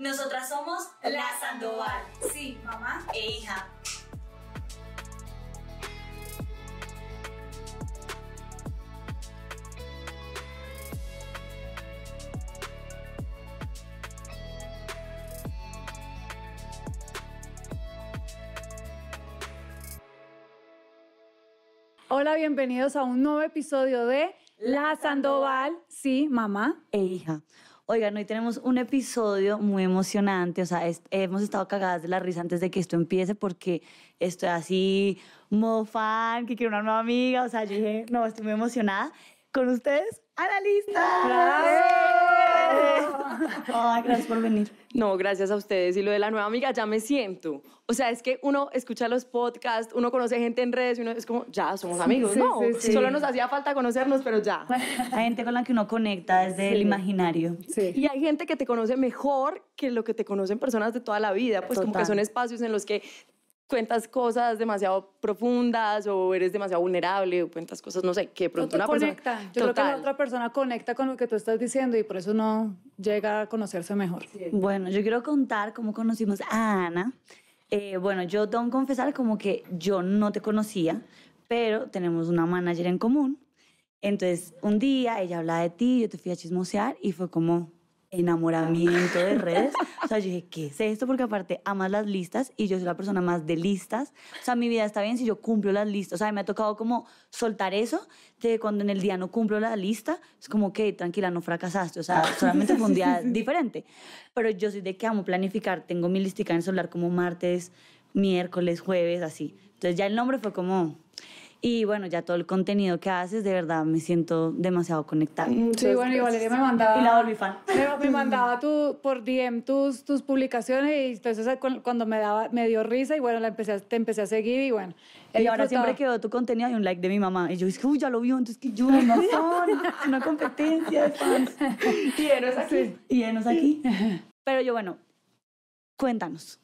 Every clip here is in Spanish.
Nosotras somos La Sandoval. Sí, mamá e hija. Hola, bienvenidos a un nuevo episodio de La Sandoval, sí, mamá e hija. Oigan, hoy tenemos un episodio muy emocionante, o sea, hemos estado cagadas de la risa antes de que esto empiece porque estoy así, modo fan, que quiero una nueva amiga, o sea, yo dije, no, estoy muy emocionada. Con ustedes, a lista. ¡Bravo! Ay, gracias por venir. No, gracias a ustedes. Y lo de la nueva amiga, ya me siento. O sea, es que uno escucha los podcasts, uno conoce gente en redes y uno es como, ya, somos amigos. no, solo nos hacía falta conocernos, pero ya. hay gente con la que uno conecta desde el imaginario. Y hay gente que te conoce mejor que lo que te conocen personas de toda la vida. Pues como que son espacios en los que cuentas cosas demasiado profundas o eres demasiado vulnerable o cuentas cosas, no sé, que pronto no conecta. Yo creo que la otra persona conecta con lo que tú estás diciendo y por eso no llega a conocerse mejor. Bueno, yo quiero contar cómo conocimos a Ana. Eh, bueno, yo tengo que confesar como que yo no te conocía, pero tenemos una manager en común. Entonces, un día ella hablaba de ti, yo te fui a chismosear y fue como, enamoramiento de redes. O sea, yo dije, ¿qué sé esto? Porque aparte amas las listas y yo soy la persona más de listas. O sea, mi vida está bien si yo cumplo las listas. O sea, me ha tocado como soltar eso de cuando en el día no cumplo la lista. Es como que, tranquila, no fracasaste. O sea, ah. solamente fue un día diferente. Pero yo soy de que amo planificar. Tengo mi listica en el celular como martes, miércoles, jueves, así. Entonces ya el nombre fue como y bueno, ya todo el contenido que haces, de verdad me siento demasiado conectada. Mm, sí, bueno, y Valeria me mandaba. Y la volví fan. Me, mandaba tú por DM tus, tus publicaciones y entonces cuando me, daba, me dio risa y bueno, la empecé, te empecé a seguir y bueno. Y ahora siempre que tu contenido y un like de mi mamá. Y yo, es que, uy, ya lo vio, entonces que yo, no son, una competencia de fans. Y enos aquí. Y enos aquí. Pero yo, bueno, cuéntanos,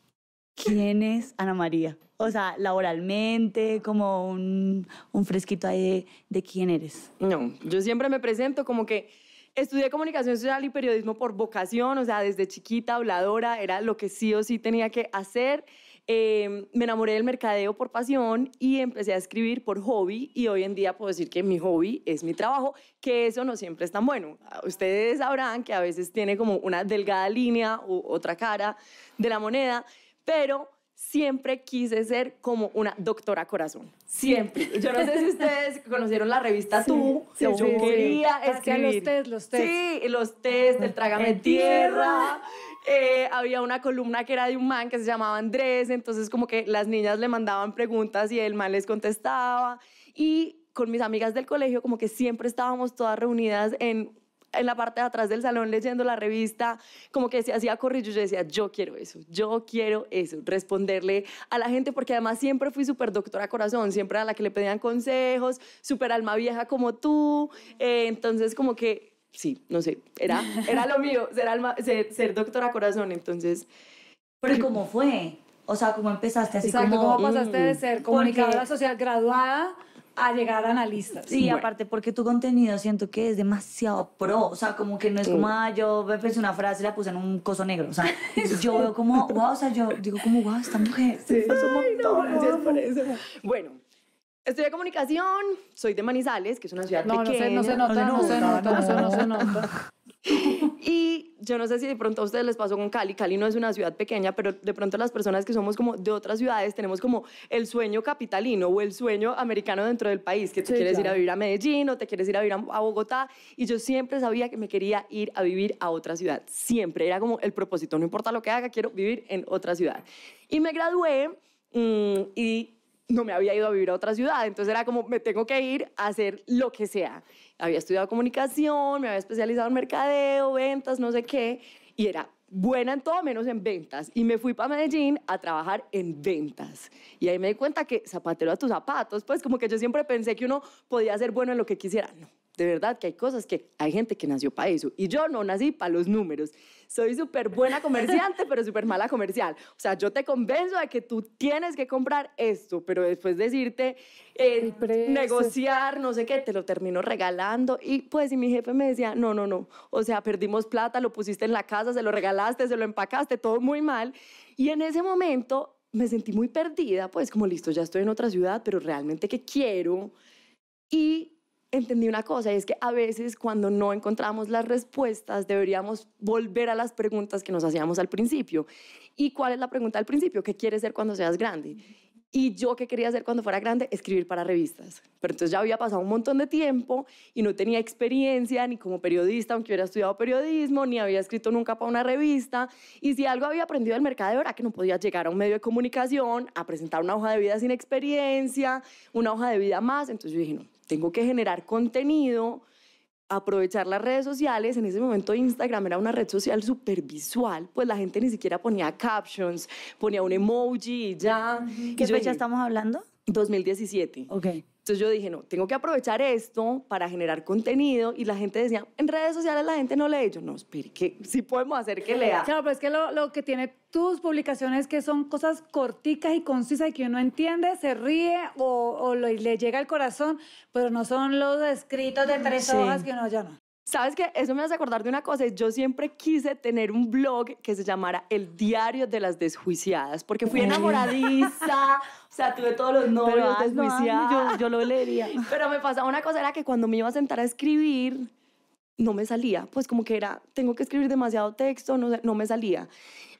¿quién es Ana María? o sea, laboralmente, como un, fresquito ahí de, quién eres? No, yo siempre me presento como que estudié comunicación social y periodismo por vocación, o sea, desde chiquita, habladora, era lo que sí o sí tenía que hacer. Eh, me enamoré del mercadeo por pasión y empecé a escribir por hobby y hoy en día puedo decir que mi hobby es mi trabajo, que eso no siempre es tan bueno. Ustedes sabrán que a veces tiene como una delgada línea u otra cara de la moneda, pero siempre quise ser como una doctora corazón. Siempre. Yo no sé si ustedes conocieron la revista Tú. yo quería los test, los test. Sí, los test, del Trágame Tierra. Eh, había una columna que era de un man que se llamaba Andrés, entonces como que las niñas le mandaban preguntas y el man les contestaba. Y con mis amigas del colegio como que siempre estábamos todas reunidas en en la parte de atrás del salón leyendo la revista, como que se hacía corrillo, yo decía, yo quiero eso, yo quiero eso, responderle a la gente, porque además siempre fui súper doctora corazón, siempre a la que le pedían consejos, súper alma vieja como tú, eh, entonces como que, sí, no sé, era, era lo mío, ser, alma, ser, doctora corazón, entonces... Pero ¿cómo fue? O sea, ¿cómo empezaste así Exacto, ¿cómo pasaste de ser mm. comunicadora social graduada a llegar a analistas. Sí, aparte porque tu contenido siento que es demasiado pro, o sea, como que no es como, ah, yo pensé una frase y la puse en un coso negro, o sea, yo veo como, wow, o sea, yo digo como, wow, esta mujer. Sí, es un montón, por eso. Bueno. Estudié comunicación, soy de Manizales, que es una ciudad no, pequeña. No, se, no se nota, no se nota, no se nota. y yo no sé si de pronto a ustedes les pasó con Cali. Cali no es una ciudad pequeña, pero de pronto las personas que somos como de otras ciudades tenemos como el sueño capitalino o el sueño americano dentro del país, que te quieres ir a vivir a Medellín o te quieres ir a vivir a Bogotá. Y yo siempre sabía que me quería ir a vivir a otra ciudad. Siempre era como el propósito, no importa lo que haga, quiero vivir en otra ciudad. Y me gradué mm, y no me había ido a vivir a otra ciudad, entonces era como, me tengo que ir a hacer lo que sea. Había estudiado comunicación, me había especializado en mercadeo, ventas, no sé qué, y era buena en todo menos en ventas. Y me fui para Medellín a trabajar en ventas. Y ahí me di cuenta que zapatero a tus zapatos, pues como que yo siempre pensé que uno podía ser bueno en lo que quisiera. No, de verdad que hay cosas que hay gente que nació para eso y yo no nací para los números. Soy súper buena comerciante, pero súper mala comercial. O sea, yo te convenzo de que tú tienes que comprar esto, pero después decirte eh, negociar, no sé qué, te lo termino regalando. Y pues, y mi jefe me decía, no, no, no. O sea, perdimos plata, lo pusiste en la casa, se lo regalaste, se lo empacaste, todo muy mal. Y en ese momento me sentí muy perdida, pues como listo, ya estoy en otra ciudad, pero realmente que quiero. Y entendí una cosa y es que a veces cuando no encontramos las respuestas deberíamos volver a las preguntas que nos hacíamos al principio. ¿Y cuál es la pregunta al principio? ¿Qué quieres ser cuando seas grande? Y yo qué quería hacer cuando fuera grande, escribir para revistas. Pero entonces ya había pasado un montón de tiempo y no tenía experiencia ni como periodista, aunque hubiera estudiado periodismo, ni había escrito nunca para una revista. Y si algo había aprendido del mercado era que no podía llegar a un medio de comunicación a presentar una hoja de vida sin experiencia, una hoja de vida más. Entonces yo dije, no, tengo que generar contenido, aprovechar las redes sociales. En ese momento Instagram era una red social súper visual, pues la gente ni siquiera ponía captions, ponía un emoji y ya. ¿Qué fecha estamos hablando? 2017. Ok. Entonces yo dije, no, tengo que aprovechar esto para generar contenido. Y la gente decía, en redes sociales la gente no lee. Yo, no, espere, que sí podemos hacer que lea. Claro, pero es que lo, que tiene tus publicaciones que son cosas corticas y concisas y que uno entiende, se ríe o, le llega al corazón, pero no son los escritos de tres hojas que uno ya no. ¿Sabes qué? Eso me hace acordar de una cosa. Yo siempre quise tener un blog que se llamara El Diario de las Desjuiciadas, porque fui enamoradiza. o sea, tuve todos los novios yo, yo lo leería. Pero me pasaba una cosa, era que cuando me iba a sentar a escribir, no me salía. Pues como que era, tengo que escribir demasiado texto, no, no me salía.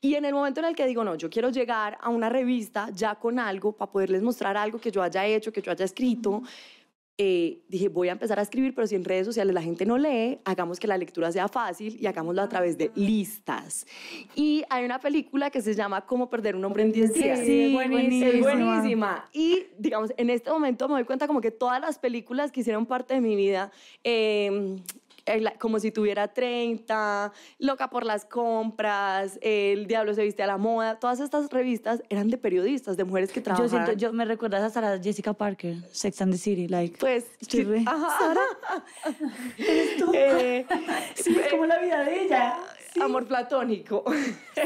Y en el momento en el que digo, no, yo quiero llegar a una revista ya con algo para poderles mostrar algo que yo haya hecho, que yo haya escrito. Eh, dije, voy a empezar a escribir, pero si en redes sociales la gente no lee, hagamos que la lectura sea fácil y hagámoslo a través de listas. Y hay una película que se llama Cómo perder un hombre en 10 días. Sí, buenísima. Es buenísima. Y, digamos, en este momento me doy cuenta como que todas las películas que hicieron parte de mi vida eh, eh, como si tuviera 30, Loca por las compras, El Diablo se viste a la moda, todas estas revistas eran de periodistas, de mujeres que trabajaban. Yo siento, yo me recuerdas hasta la Jessica Parker, Sex and the City, like. Pues, ajá, Sara. es eh, pues, como la vida de ella. Amor platónico.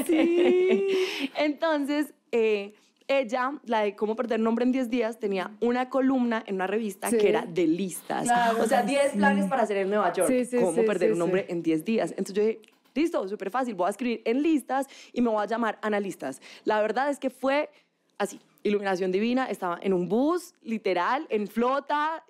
Sí. Entonces, eh, ella, la de cómo perder nombre en 10 días, tenía una columna en una revista que era de listas. o sea, 10 planes para hacer en Nueva York. Sí, cómo perder un nombre en 10 días. Entonces yo dije, listo, súper fácil, voy a escribir en listas y me voy a llamar analistas. La verdad es que fue así, iluminación divina, estaba en un bus, literal, en flota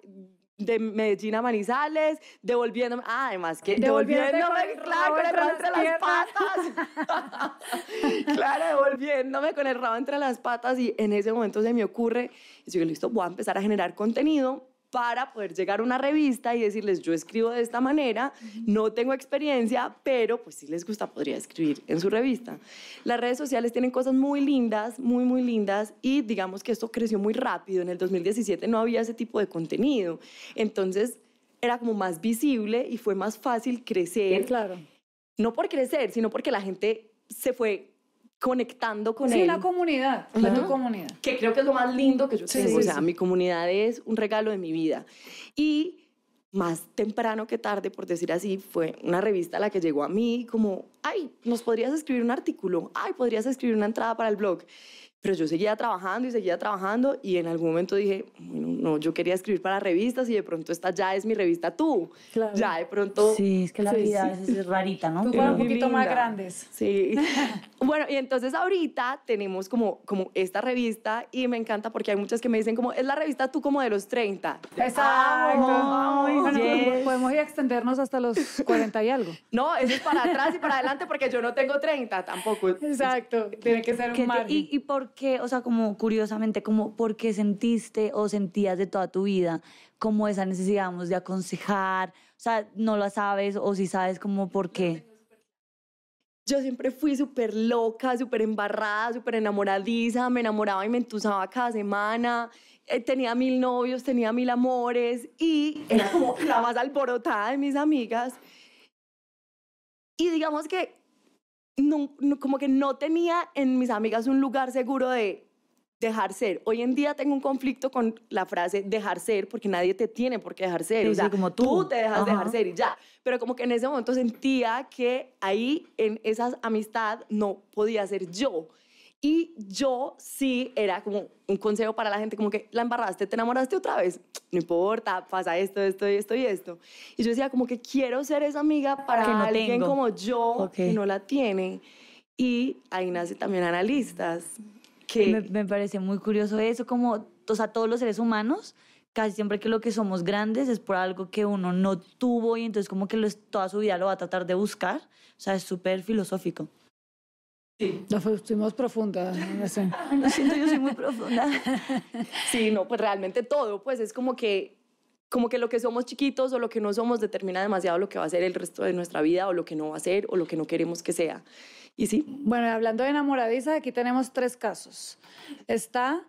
de Medellín a Manizales, devolviéndome, ah, además que devolviéndome, con el rabo entre las, patas. claro, devolviéndome con el rabo entre las patas y en ese momento se me ocurre, y yo listo, voy a empezar a generar contenido para poder llegar a una revista y decirles, yo escribo de esta manera, no tengo experiencia, pero pues si les gusta podría escribir en su revista. Las redes sociales tienen cosas muy lindas, muy, muy lindas, y digamos que esto creció muy rápido. En el 2017 no había ese tipo de contenido, entonces era como más visible y fue más fácil crecer. claro. No por crecer, sino porque la gente se fue conectando con la comunidad, la tu comunidad. Que creo que es lo más lindo que yo tengo. o sea, mi comunidad es un regalo de mi vida. Y más temprano que tarde, por decir así, fue una revista la que llegó a mí como, ay, nos podrías escribir un artículo, ay, podrías escribir una entrada para el blog. Pero yo seguía trabajando y seguía trabajando y en algún momento dije, no, yo quería escribir para revistas y de pronto esta ya es mi revista tú. Ya de pronto... Sí, es que la vida es rarita, ¿no? Tú un poquito más grandes. Sí. bueno, y entonces ahorita tenemos como, como esta revista y me encanta porque hay muchas que me dicen como, es la revista tú como de los 30. Exacto. Ah, pues, podemos ir a extendernos hasta los 40 y algo. No, eso es para atrás y para adelante porque yo no tengo 30 tampoco. Exacto. Tiene que ser un margen. y, y por qué, o sea, como curiosamente, como por qué sentiste o sentías de toda tu vida como esa necesidad, de aconsejar? O sea, no la sabes o si sabes como por qué. Yo siempre fui súper loca, súper embarrada, súper enamoradiza, me enamoraba y me entusaba cada semana, eh, tenía mil novios, tenía mil amores y era como la más alborotada de mis amigas. Y digamos que como que no tenía en mis amigas un lugar seguro de dejar ser. Hoy en día tengo un conflicto con la frase dejar ser porque nadie te tiene por qué dejar ser. como tú. te dejas dejar ser y ya. Pero como que en ese momento sentía que ahí en esa amistad no podía ser yo. Y yo sí era como un consejo para la gente, como que la embarraste, te enamoraste otra vez, no importa, pasa esto, esto, esto y esto. Y yo decía como que quiero ser esa amiga para alguien como yo que no la tiene. Y ahí nace también analistas. Que me, me parece muy curioso eso, como o sea, todos los seres humanos casi siempre que lo que somos grandes es por algo que uno no tuvo y entonces como que lo, toda su vida lo va a tratar de buscar. O sea, es súper filosófico. Sí. Nos fuimos profundas. Lo siento, yo soy muy profunda. sí, no, pues realmente todo, pues es como que, como que lo que somos chiquitos o lo que no somos determina demasiado lo que va a ser el resto de nuestra vida o lo que no va a ser o lo que no queremos que sea. Y sí. Bueno, hablando de enamoradiza, aquí tenemos tres casos. Está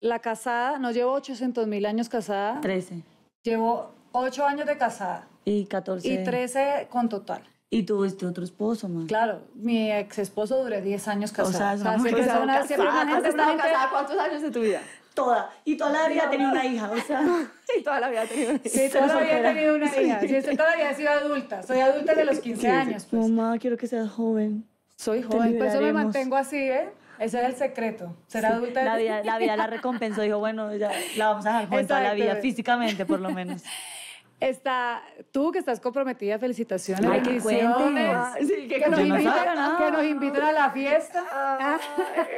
la casada, nos llevo 800 mil años casada. 13. Llevo 8 años de casada. Y 14. Y 13 con total. Y tuviste otro esposo, mamá? Claro, mi ex esposo duré 10 años casado. O sea, es una mujer casada. casada. ¿Cuántos años de tu vida? Toda. Y toda la vida tenía una hija, o sea. Y toda la vida tenía una hija. Sí, toda la vida he tenido una hija. Sí, toda la vida he sido adulta. Soy adulta de los 15 años. Pues. Mamá, quiero que seas joven. Soy joven, por eso me mantengo así, ¿eh? Ese era el secreto, ser adulta. La vida, la vida la recompensó, dijo, bueno, ya la vamos a dejar joven toda la vida, físicamente por lo menos. Está tú que estás comprometida, felicitaciones. Ay, que que, nos inviten a la fiesta.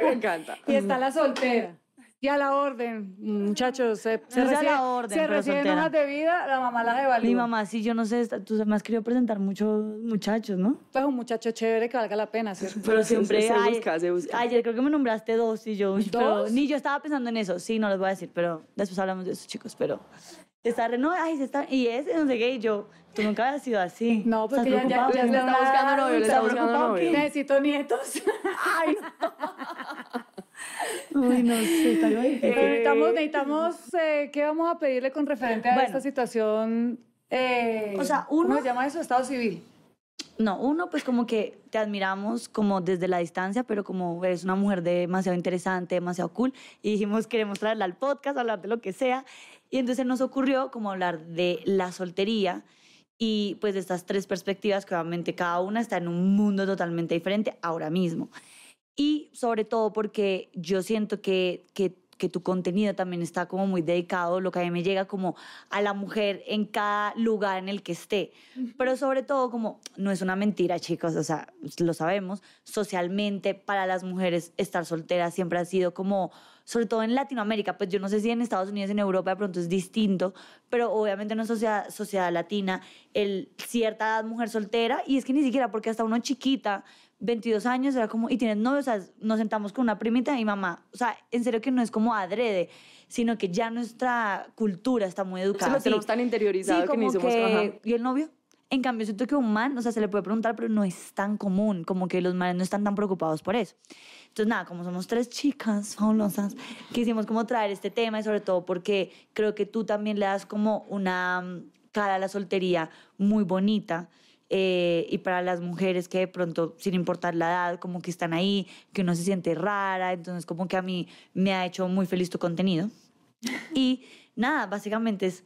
me encanta. Y está la soltera. Y a la orden, muchachos, se, reciben unas de vida, la mamá la devalúa. Mi mamá, sí, yo no sé, tú me has presentar muchos muchachos, ¿no? Pues un muchacho chévere que valga la pena, Pero siempre se, ayer, busca, Ayer creo que me nombraste dos y yo... ¿Dos? ni yo estaba pensando en eso, sí, no les voy a decir, pero después hablamos de eso, chicos, pero está y es no sé yo, tú nunca habías sido así. No, porque ya, ya, le está buscando novio, le está buscando novio. Necesito nietos. ay, Uy, no sé, está eh, necesitamos, necesitamos eh, ¿qué vamos a pedirle con referente a esta situación? Eh, o sea, uno... ¿Cómo se llama eso? Estado civil. No, uno, pues como que te admiramos como desde la distancia, pero como eres una mujer demasiado interesante, demasiado cool, y dijimos, queremos traerla al podcast, hablar de lo que sea. Y entonces nos ocurrió como hablar de la soltería y pues de estas tres perspectivas que obviamente cada una está en un mundo totalmente diferente ahora mismo. Y sobre todo porque yo siento que, que que tu contenido también está como muy dedicado, lo que a mí me llega como a la mujer en cada lugar en el que esté. Pero sobre todo como, no es una mentira chicos, o sea, lo sabemos, socialmente para las mujeres estar soltera siempre ha sido como, sobre todo en Latinoamérica, pues yo no sé si en Estados Unidos, en Europa de pronto es distinto, pero obviamente en una sociedad, latina, el, cierta edad mujer soltera, y es que ni siquiera porque hasta uno chiquita 22 años, era como, y tienes novio, o sea, nos sentamos con una primita y mamá. O sea, en serio que no es como adrede, sino que ya nuestra cultura está muy educada. O sea, lo tenemos tan interiorizado sí, que Que, ¿Y el novio? En cambio, siento que un man, o sea, se le puede preguntar, pero no es tan común, como que los manes no están tan preocupados por eso. Entonces, nada, como somos tres chicas fabulosas, quisimos como traer este tema y sobre todo porque creo que tú también le das como una mm, cara a la soltería muy bonita eh, y para las mujeres que de pronto, sin importar la edad, como que están ahí, que uno se siente rara, entonces como que a mí me ha hecho muy feliz tu contenido. Y nada, básicamente es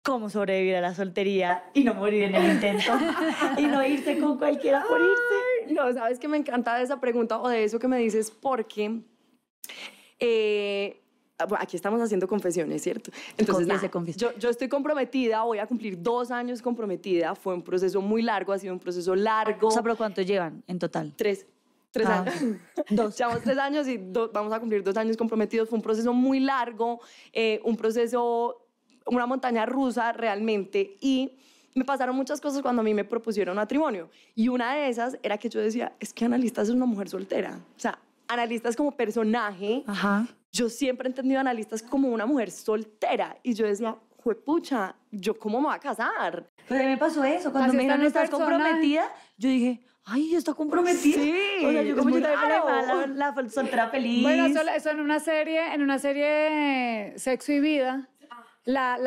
cómo sobrevivir a la soltería y no morir en el intento y no irse con cualquiera por irse. no, sabes que me encanta esa pregunta o de eso que me dices porque eh, Ah, aquí estamos haciendo confesiones, ¿cierto? Entonces, Yo, estoy comprometida, voy a cumplir dos años comprometida, fue un proceso muy largo, ha sido un proceso largo. O pero ¿cuánto llevan en total? Tres. Tres ah, años. Dos. Llevamos tres años y vamos a cumplir dos años comprometidos. Fue un proceso muy largo, eh, un proceso, una montaña rusa realmente. Y me pasaron muchas cosas cuando a mí me propusieron matrimonio. Y una de esas era que yo decía, es que Analista es una mujer soltera. O sea, Analista es como personaje Ajá yo siempre he entendido a analistas como una mujer soltera y yo decía, juepucha, ¿yo cómo me voy a casar? Pero a mí me pasó eso, cuando me dijeron, ¿estás comprometida? Yo dije, ay, está comprometida. Sí, o sea, yo como yo la, la, soltera feliz. Bueno, eso, eso en una serie, en una serie Sexo y Vida, la,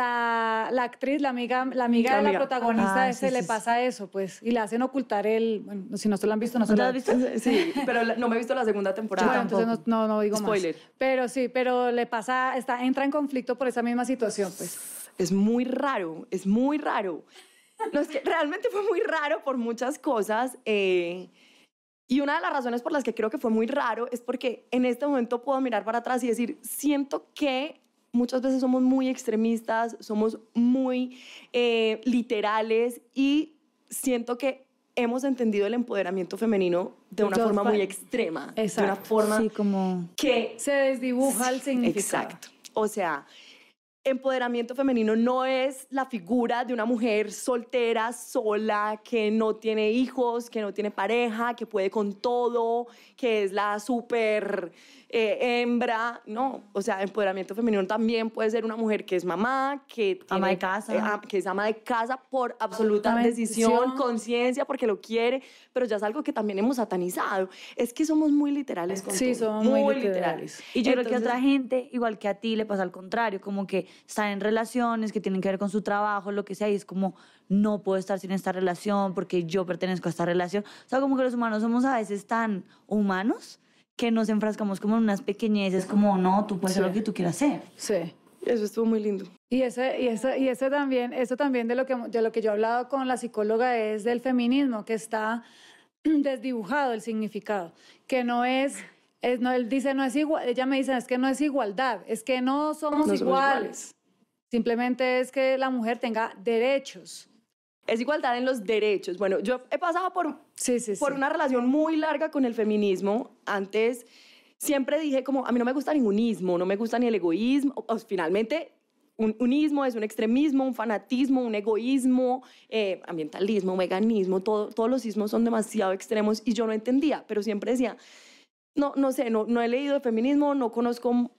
la, actriz, la amiga, la amiga, la de la protagonista, ah, se le pasa eso, pues, y le hacen ocultar el, bueno, si no se lo han visto, no se lo han visto. Sí, pero no me he visto la segunda temporada. Bueno, entonces no, no, digo Spoiler. Pero sí, pero le pasa, está, entra en conflicto por esa misma situación, pues. Es muy raro, es muy raro. realmente fue muy raro por muchas cosas. Eh, y una de las razones por las que creo que fue muy raro es porque en este momento puedo mirar para atrás y decir, siento que muchas veces somos muy extremistas, somos muy eh, literales y siento que hemos entendido el empoderamiento femenino de una forma muy extrema, exacto, de una forma que se desdibuja el significado. Exacto. O sea, empoderamiento femenino no es la figura de una mujer soltera, sola, que no tiene hijos, que no tiene pareja, que puede con todo, que es la súper eh, hembra. No, o sea, empoderamiento femenino también puede ser una mujer que es mamá, que, ama de casa. Eh, que es ama de casa por absoluta decisión, conciencia, porque lo quiere, pero ya es algo que también hemos satanizado. Es que somos muy literales con Sí, somos muy, literales. Y yo creo que a otra gente, igual que a ti, le pasa al contrario, como que están en relaciones que tienen que ver con su trabajo, lo que sea, y es como, no puedo estar sin esta relación porque yo pertenezco a esta relación. O sea, como que los humanos somos a veces tan humanos que nos enfrascamos como en unas pequeñeces, como, no, tú puedes hacer lo que tú quieras hacer. Sí. Eso estuvo muy lindo. Y ese, y y también, eso también de lo, que, de lo que yo he hablado con la psicóloga es del feminismo, que está desdibujado el significado, que no es no, él dice, no es igual, ella me dice, es que no es igualdad, es que no somos, iguales. Simplemente es que la mujer tenga derechos. Es igualdad en los derechos. Bueno, yo he pasado por, por una relación muy larga con el feminismo. Antes siempre dije como, a mí no me gusta ningún ismo, no me gusta ni el egoísmo. Pues, finalmente, un, unismo es un extremismo, un fanatismo, un egoísmo, eh, ambientalismo, veganismo, todo, todos los ismos son demasiado extremos y yo no entendía, pero siempre decía, no, no sé, no, he leído de feminismo, no conozco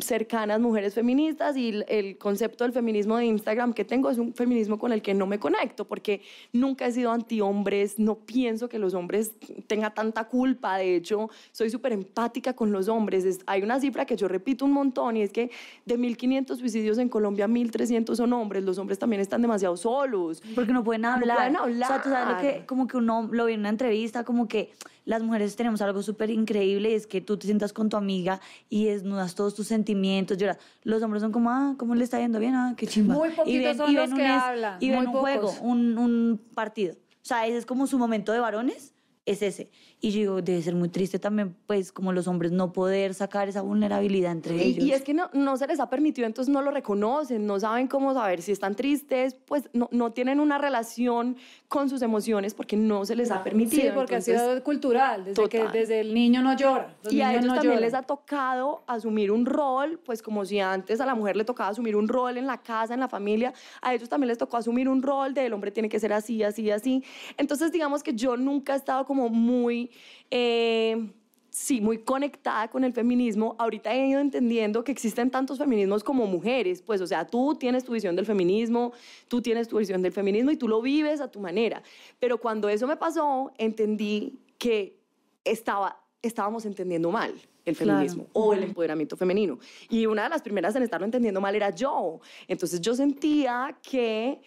cercanas mujeres feministas y el concepto del feminismo de Instagram que tengo es un feminismo con el que no me conecto porque nunca he sido antihombres, no pienso que los hombres tengan tanta culpa, de hecho soy súper empática con los hombres, hay una cifra que yo repito un montón y es que de 1.500 suicidios en Colombia 1.300 son hombres, los hombres también están demasiado solos. Porque no pueden hablar. No pueden hablar. O sea, tú sabes que como que uno lo vi en una entrevista como que las mujeres tenemos algo súper increíble es que tú te sientas con tu amiga y desnudas todos tus sentimientos, lloras. Los hombres son como, ah, ¿cómo le está yendo bien? Ah, qué chimba. Muy poquitos son hablan. Y un juego, un, un partido. O sea, ese es como su momento de varones es ese. Y yo digo, debe ser muy triste también, pues, como los hombres no poder sacar esa vulnerabilidad entre ellos. Y es que no, no se les ha permitido, entonces no lo reconocen, no saben cómo saber si están tristes, pues no, no tienen una relación con sus emociones porque no se les ha permitido. Sí, porque ha sido cultural, desde que desde el niño no llora. y a ellos también les ha tocado asumir un rol, pues como si antes a la mujer le tocaba asumir un rol en la casa, en la familia, a ellos también les tocó asumir un rol del hombre tiene que ser así, así, así. Entonces digamos que yo nunca he estado con como muy... Eh, sí, muy conectada con el feminismo, ahorita he ido entendiendo que existen tantos feminismos como mujeres, pues o sea, tú tienes tu visión del feminismo, tú tienes tu visión del feminismo y tú lo vives a tu manera. Pero cuando eso me pasó, entendí que estaba, estábamos entendiendo mal el feminismo o el empoderamiento femenino. Y una de las primeras en estarlo entendiendo mal era yo. Entonces yo sentía que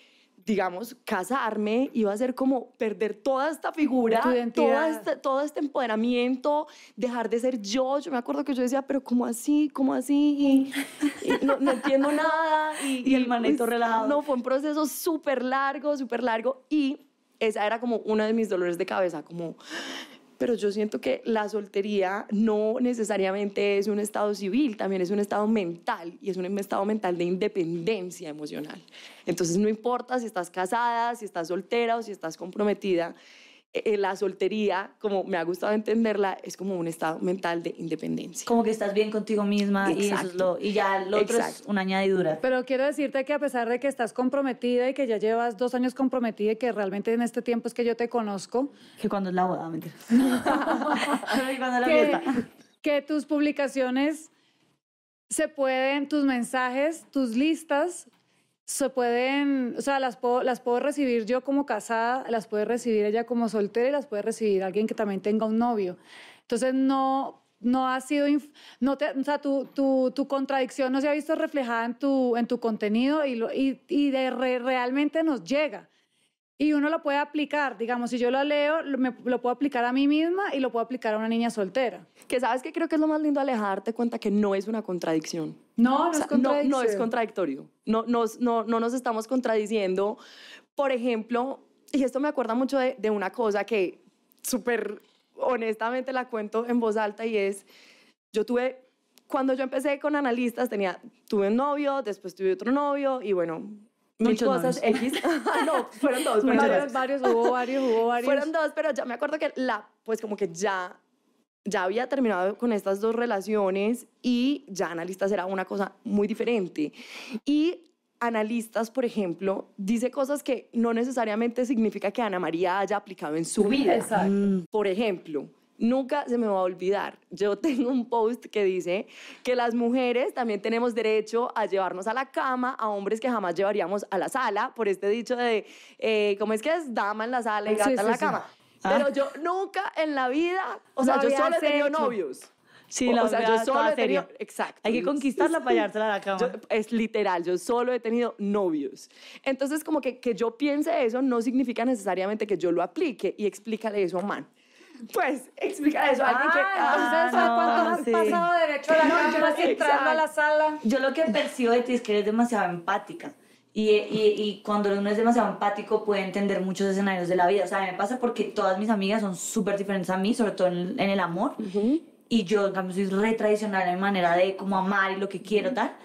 digamos, casarme iba a ser como perder toda esta figura, toda este, todo este empoderamiento, dejar de ser yo. Yo me acuerdo que yo decía, pero ¿cómo así? ¿Cómo así? Y, no, entiendo nada. Y, el manito relajado. No, fue un proceso súper largo, súper largo. Y esa era como uno de mis dolores de cabeza, como pero yo siento que la soltería no necesariamente es un estado civil, también es un estado mental y es un estado mental de independencia emocional. Entonces no importa si estás casada, si estás soltera o si estás comprometida, eh, la soltería, como me ha gustado entenderla, es como un estado mental de independencia. Como que estás bien contigo misma y, y ya lo otro es una añadidura. Pero quiero decirte que a pesar de que estás comprometida y que ya llevas dos años comprometida y que realmente en este tiempo es que yo te conozco. Que cuando es la boda, mentira. cuando la Que tus publicaciones se pueden, tus mensajes, tus listas se pueden, o sea, las puedo, las puedo recibir yo como casada, las puede recibir ella como soltera y las puede recibir alguien que también tenga un novio. Entonces, no, no ha sido, no o sea, tu, tu, contradicción no se ha visto reflejada en tu, en tu contenido y, y, y de realmente nos llega y uno lo puede aplicar, digamos, si yo lo leo, lo, puedo aplicar a mí misma y lo puedo aplicar a una niña soltera. Que sabes que creo que es lo más lindo alejarte cuenta que no es una contradicción. No, no, es, contradictorio. No, no, no, nos estamos contradiciendo. Por ejemplo, y esto me acuerda mucho de, una cosa que súper honestamente la cuento en voz alta y es, yo tuve, cuando yo empecé con analistas, tenía, tuve un novio, después tuve otro novio y bueno, muchas cosas X. no, fueron dos. Fueron varios, hubo varios, hubo varios. Fueron dos, pero ya me acuerdo que la, pues como que ya, ya había terminado con estas dos relaciones y ya analistas era una cosa muy diferente. Y analistas, por ejemplo, dice cosas que no necesariamente significa que Ana María haya aplicado en su vida. Exacto. Por ejemplo, nunca se me va a olvidar. Yo tengo un post que dice que las mujeres también tenemos derecho a llevarnos a la cama a hombres que jamás llevaríamos a la sala, por este dicho de, eh, ¿cómo es que es? Dama en la sala y gata en la cama. Ah. Pero yo nunca en la vida, o sea, yo solo he tenido novios. Sí, o sea, yo solo he tenido, exacto. Hay que conquistarla para llevársela a la cama. es literal, yo solo he tenido novios. Entonces, como que, que yo piense eso no significa necesariamente que yo lo aplique y explícale eso a Man. Pues, explica eso. Alguien que, ah, ah, ¿cuánto has pasado derecho a la cama sin a la sala? Yo lo que percibo de ti es que eres demasiado empática. Y, y, cuando uno es demasiado empático puede entender muchos escenarios de la vida. O sea, me pasa porque todas mis amigas son súper diferentes a mí, sobre todo en, el, amor. Y yo, en cambio, soy re tradicional en mi manera de cómo amar y lo que quiero, tal.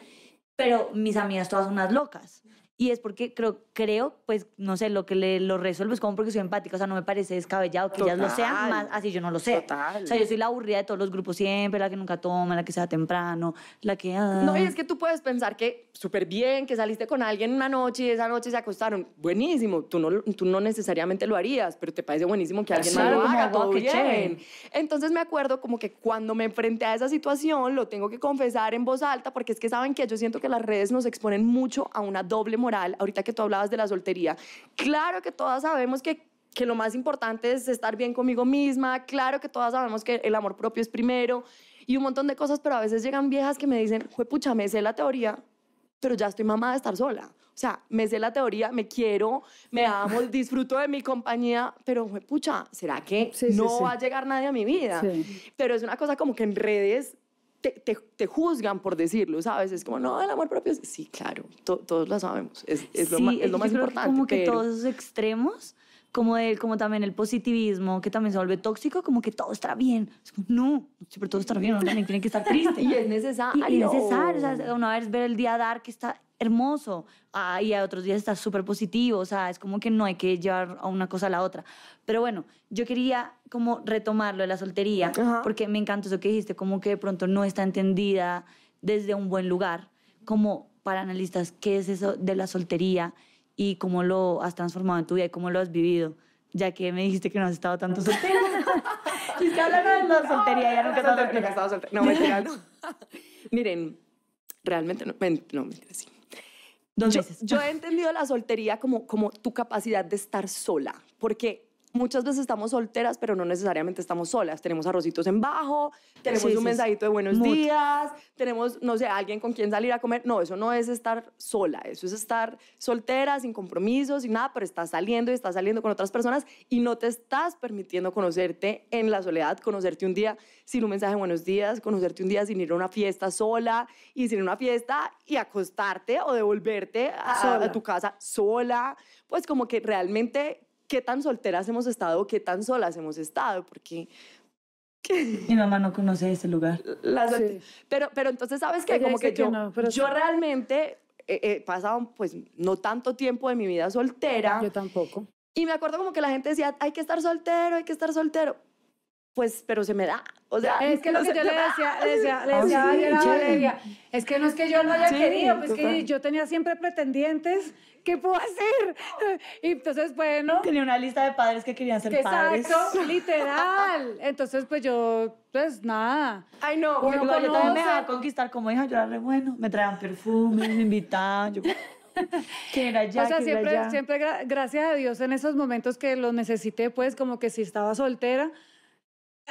Pero mis amigas todas son unas locas. Y es porque creo, creo, pues, no sé, lo que lo resuelves es como porque soy empática. O sea, no me parece descabellado que ellas lo sean, más así yo no lo sé. Total. O sea, yo soy la aburrida de todos los grupos siempre, la que nunca toma, la que se va temprano, la que... Ah. No, y es que tú puedes pensar que súper bien, que saliste con alguien una noche y esa noche se acostaron. Buenísimo. Tú no, tú no necesariamente lo harías, pero te parece buenísimo que alguien más lo haga, todo bien. Entonces me acuerdo como que cuando me enfrenté a esa situación, lo tengo que confesar en voz alta, porque es que saben que yo siento que las redes nos exponen mucho a una doble moral ahorita que tú hablabas de la soltería, claro que todas sabemos que lo más importante es estar bien conmigo misma, claro que todas sabemos que el amor propio es primero y un montón de cosas, pero a veces llegan viejas que me dicen, pucha, me sé la teoría, pero ya estoy mamada de estar sola. O sea, me sé la teoría, me quiero, me amo, disfruto de mi compañía, pero pucha, ¿será que no va a llegar nadie a mi vida? Pero es una cosa como que en redes te, juzgan por decirlo, ¿sabes? Es como, no, el amor propio. Sí, claro, todos lo sabemos. Es, es lo, lo más importante. Como que todos los extremos como, el, como también el positivismo, que también se vuelve tóxico, como que todo está bien. no, siempre todo está bien, no también tiene que estar triste. y es necesario. Y, es necesario, una vez ver el día dar que está hermoso ah, y a otros días está súper positivo, o sea, es como que no hay que llevar a una cosa a la otra. Pero bueno, yo quería como retomarlo de la soltería, porque me encanta eso que dijiste, como que de pronto no está entendida desde un buen lugar, como para analistas, ¿qué es eso de la soltería? y cómo lo has transformado en tu vida y cómo lo has vivido, ya que me dijiste que no has estado tanto soltera. Si es que hablan de la soltería, ya nunca he he estado soltera. No, mentira, no. Miren, realmente no, no mentira, así. Entonces, yo, he entendido la soltería como, como tu capacidad de estar sola, porque muchas veces estamos solteras, pero no necesariamente estamos solas. Tenemos arrocitos en bajo, tenemos un mensajito de buenos días, tenemos, no sé, alguien con quien salir a comer. No, eso no es estar sola, eso es estar soltera, sin compromisos, sin nada, pero estás saliendo y estás saliendo con otras personas y no te estás permitiendo conocerte en la soledad, conocerte un día sin un mensaje de buenos días, conocerte un día sin ir a una fiesta sola y sin ir a una fiesta y acostarte o devolverte a tu casa sola. Pues como que realmente qué tan solteras hemos estado qué tan solas hemos estado, porque... Mi mamá no conoce ese lugar. pero, pero entonces, ¿sabes qué? Como que, yo, yo realmente he, pasado, pues, no tanto tiempo de mi vida soltera. Yo tampoco. Y me acuerdo como que la gente decía, hay que estar soltero, hay que estar soltero pues, pero se me da. O sea, es que lo que yo le decía, le decía, ah, a Valeria, es que no es que yo no haya quería, querido, pues que yo tenía siempre pretendientes, ¿qué puedo hacer? Y entonces, bueno. Tenía una lista de padres que querían ser padres. Exacto, literal. Entonces, pues yo, pues nada. Ay, no, Uno pues, yo también me a conquistar como hija, yo era re bueno, me traían perfumes, me invitaban, yo. que era ya, o sea, siempre, siempre gracias a Dios en esos momentos que los necesité, pues como que si estaba soltera,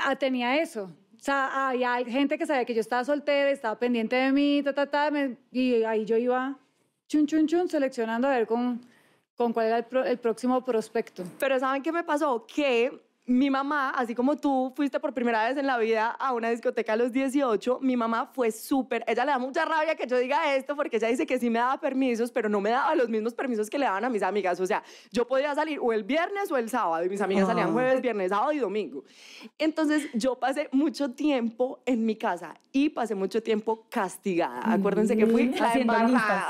Ah, tenía eso. O sea, había gente que sabía que yo estaba soltera, estaba pendiente de mí, y ahí yo iba chun, chun, chun, seleccionando a ver con, con cuál era el próximo prospecto. Pero ¿saben qué me pasó? Que mi mamá, así como tú fuiste por primera vez en la vida a una discoteca a los 18, mi mamá fue súper, ella le da mucha rabia que yo diga esto porque ella dice que sí me daba permisos, pero no me daba los mismos permisos que le daban a mis amigas. O sea, yo podía salir o el viernes o el sábado y mis amigas salían ah. jueves, viernes, sábado y domingo. Entonces yo pasé mucho tiempo en mi casa y pasé mucho tiempo castigada. Acuérdense que fui haciendo listas.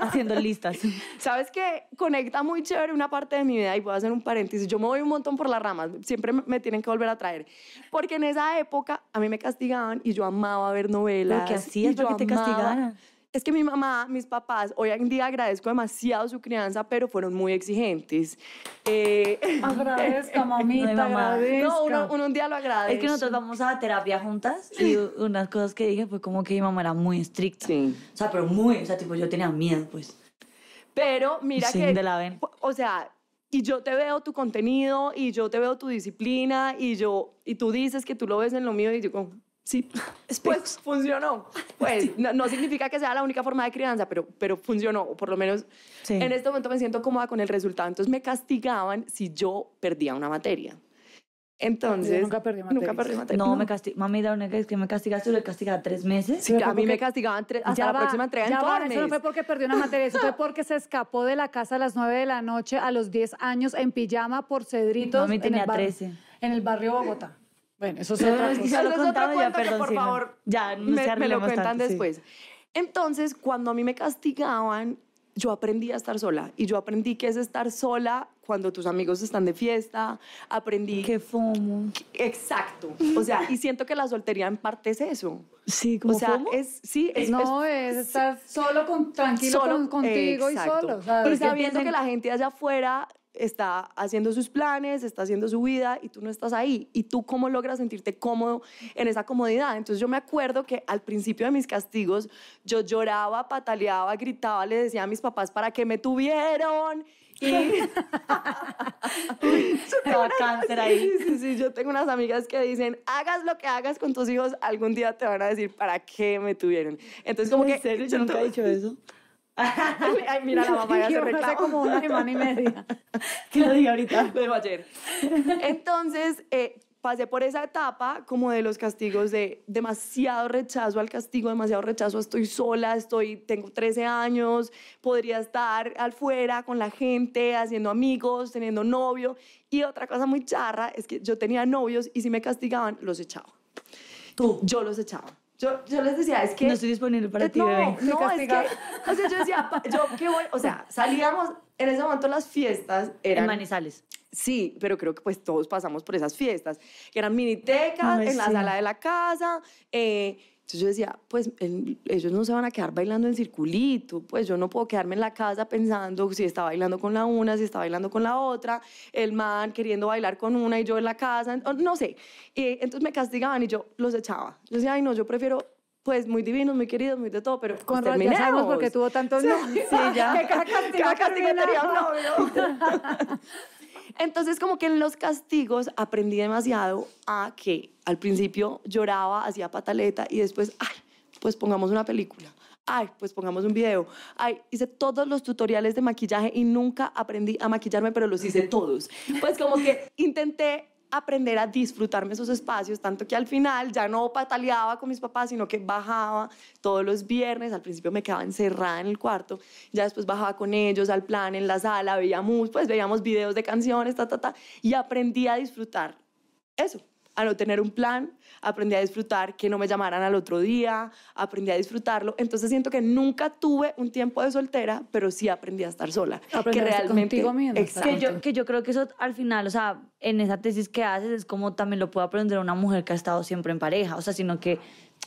haciendo listas. Sabes qué? conecta muy chévere una parte de mi vida y puedo hacer un paréntesis. Yo me voy un montón por las ramas siempre me tienen que volver a traer. Porque en esa época a mí me castigaban y yo amaba ver novelas. qué hacías para que te castigaran? Es que mi mamá, mis papás, hoy en día agradezco demasiado su crianza, pero fueron muy exigentes. Eh, agradezca, mamita, no, no uno, un día lo agradece. Es que nosotros vamos a terapia juntas y unas cosas que dije, fue como que mi mamá era muy estricta. Sí. O sea, pero muy, o sea, tipo yo tenía miedo, pues. Pero mira sí, De la ven. O sea, y yo te veo tu contenido y yo te veo tu disciplina y yo y tú dices que tú lo ves en lo mío y digo, sí, pues, pues funcionó. Pues no, significa que sea la única forma de crianza, pero, pero funcionó, o por lo menos en este momento me siento cómoda con el resultado. Entonces me castigaban si yo perdía una materia. Entonces, nunca perdí materia. Nunca No, me castigó... mami, la única vez que me castigaste, lo castigaba tres meses. a mí me castigaban tres, hasta la próxima entrega ya en va, Eso no fue porque perdió una materia, eso fue porque se escapó de la casa a las nueve de la noche a los diez años en pijama por cedritos. Mami tenía trece. En el barrio Bogotá. Bueno, eso es otra cosa. ya, perdón, por favor, ya, no me, me, lo cuentan después. Entonces, cuando a mí me castigaban, yo aprendí a estar sola y yo aprendí que es estar sola cuando tus amigos están de fiesta, aprendí... Que fomo. Exacto. O sea, y siento que la soltería en parte es eso. Sí, como o sea, es sí, es, no es, estar solo con tranquilo con, contigo y solo. y sabiendo que la gente allá afuera está haciendo sus planes, está haciendo su vida y tú no estás ahí. ¿Y tú cómo logras sentirte cómodo en esa comodidad? Entonces yo me acuerdo que al principio de mis castigos yo lloraba, pataleaba, gritaba, le decía a mis papás, ¿para qué me tuvieron? Y... Sí, yo tengo unas amigas que dicen, hagas lo que hagas con tus hijos, algún día te van a decir, ¿para qué me tuvieron? Entonces como que... Yo nunca he dicho eso. Ay, mira, la mamá ya se reclama. como una semana y media. que lo dije ahorita. Lo ayer. Entonces, eh, pasé por esa etapa como de los castigos de demasiado rechazo al castigo, demasiado rechazo, estoy sola, estoy, tengo 13 años, podría estar al fuera con la gente, haciendo amigos, teniendo novio. Y otra cosa muy charra es que yo tenía novios y si me castigaban, los echaba. Tú. Yo los echaba. Yo, les decía, es que... No estoy disponible para eh, ti, no, bebé. No, es que... O sea, yo decía, yo qué voy... O sea, salíamos... En ese momento las fiestas eran... En Manizales. Sí, pero creo que pues todos pasamos por esas fiestas, que eran minitecas, en la sala de la casa, eh, entonces yo decía, pues ellos no se van a quedar bailando en circulito, pues yo no puedo quedarme en la casa pensando si está bailando con la una, si está bailando con la otra, el man queriendo bailar con una y yo en la casa, no, sé. Y entonces me castigaban y yo los echaba. Yo decía, ay no, yo prefiero pues muy divinos, muy queridos, muy de todo, pero terminamos. porque tuvo tantos sí, Sí, ya. castigo, castigo un novio. Entonces, como que en los castigos aprendí demasiado a que al principio lloraba, hacía pataleta y después, ay, pues pongamos una película. Ay, pues pongamos un video. Ay, hice todos los tutoriales de maquillaje y nunca aprendí a maquillarme, pero los hice todos. Pues como que intenté aprender a disfrutarme esos espacios, tanto que al final ya no pataleaba con mis papás, sino que bajaba todos los viernes, al principio me quedaba encerrada en el cuarto, ya después bajaba con ellos al plan, en la sala, veíamos, pues veíamos videos de canciones, ta, ta, y aprendí a disfrutar eso, a no tener un plan, aprendí a disfrutar que no me llamaran al otro día, aprendí a disfrutarlo. Entonces siento que nunca tuve un tiempo de soltera, pero sí aprendí a estar sola. porque que realmente mismo, que, yo, que yo creo que eso al final, o sea, en esa tesis que haces es como también lo puede aprender una mujer que ha estado siempre en pareja, o sea, sino que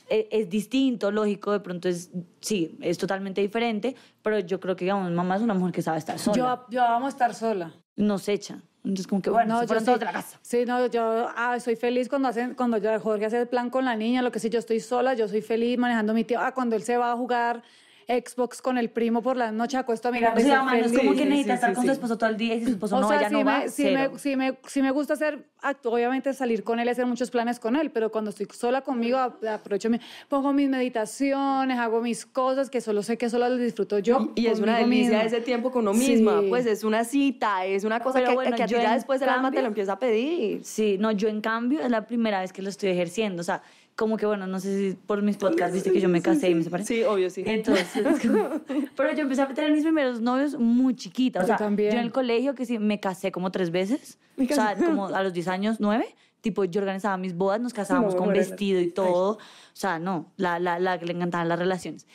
eh, es, distinto, lógico, de pronto es, sí, es totalmente diferente, pero yo creo que, digamos, mamá es una mujer que sabe estar sola. Yo, yo a estar sola. Nos echa. Entonces, como que, bueno, no, todos sí, de casa. Sí, no, yo soy feliz cuando hacen, cuando yo, Jorge hace el plan con la niña, lo que sí, yo estoy sola, yo soy feliz manejando a mi tío. Ah, cuando él se va a jugar Xbox con el primo por la noche, acuesto a mi o sea, es como que necesita estar con sí. esposo todo el día y su esposo no, sea, ya si no me, si Me, si me, gusta hacer, obviamente salir con él y hacer muchos planes con él, pero cuando estoy sola conmigo, aprovecho, pongo mis meditaciones, hago mis cosas que solo sé que solo las disfruto yo. Y es una delicia ese tiempo con uno misma, pues es una cita, es una cosa pero que, ya después el alma te lo empieza a pedir. Sí, no, yo en cambio es la primera vez que lo estoy ejerciendo, o sea, como que bueno, no sé si por mis podcasts viste que yo me casé y me separé. Sí, obvio, sí. Entonces, pero yo empecé a tener mis primeros novios muy chiquita. O sea, yo, en el colegio que sí me casé como tres veces. O sea, como a los 10 años, nueve. Tipo, yo organizaba mis bodas, nos casábamos con vestido y todo. O sea, no, la, la, la que le encantaban las relaciones.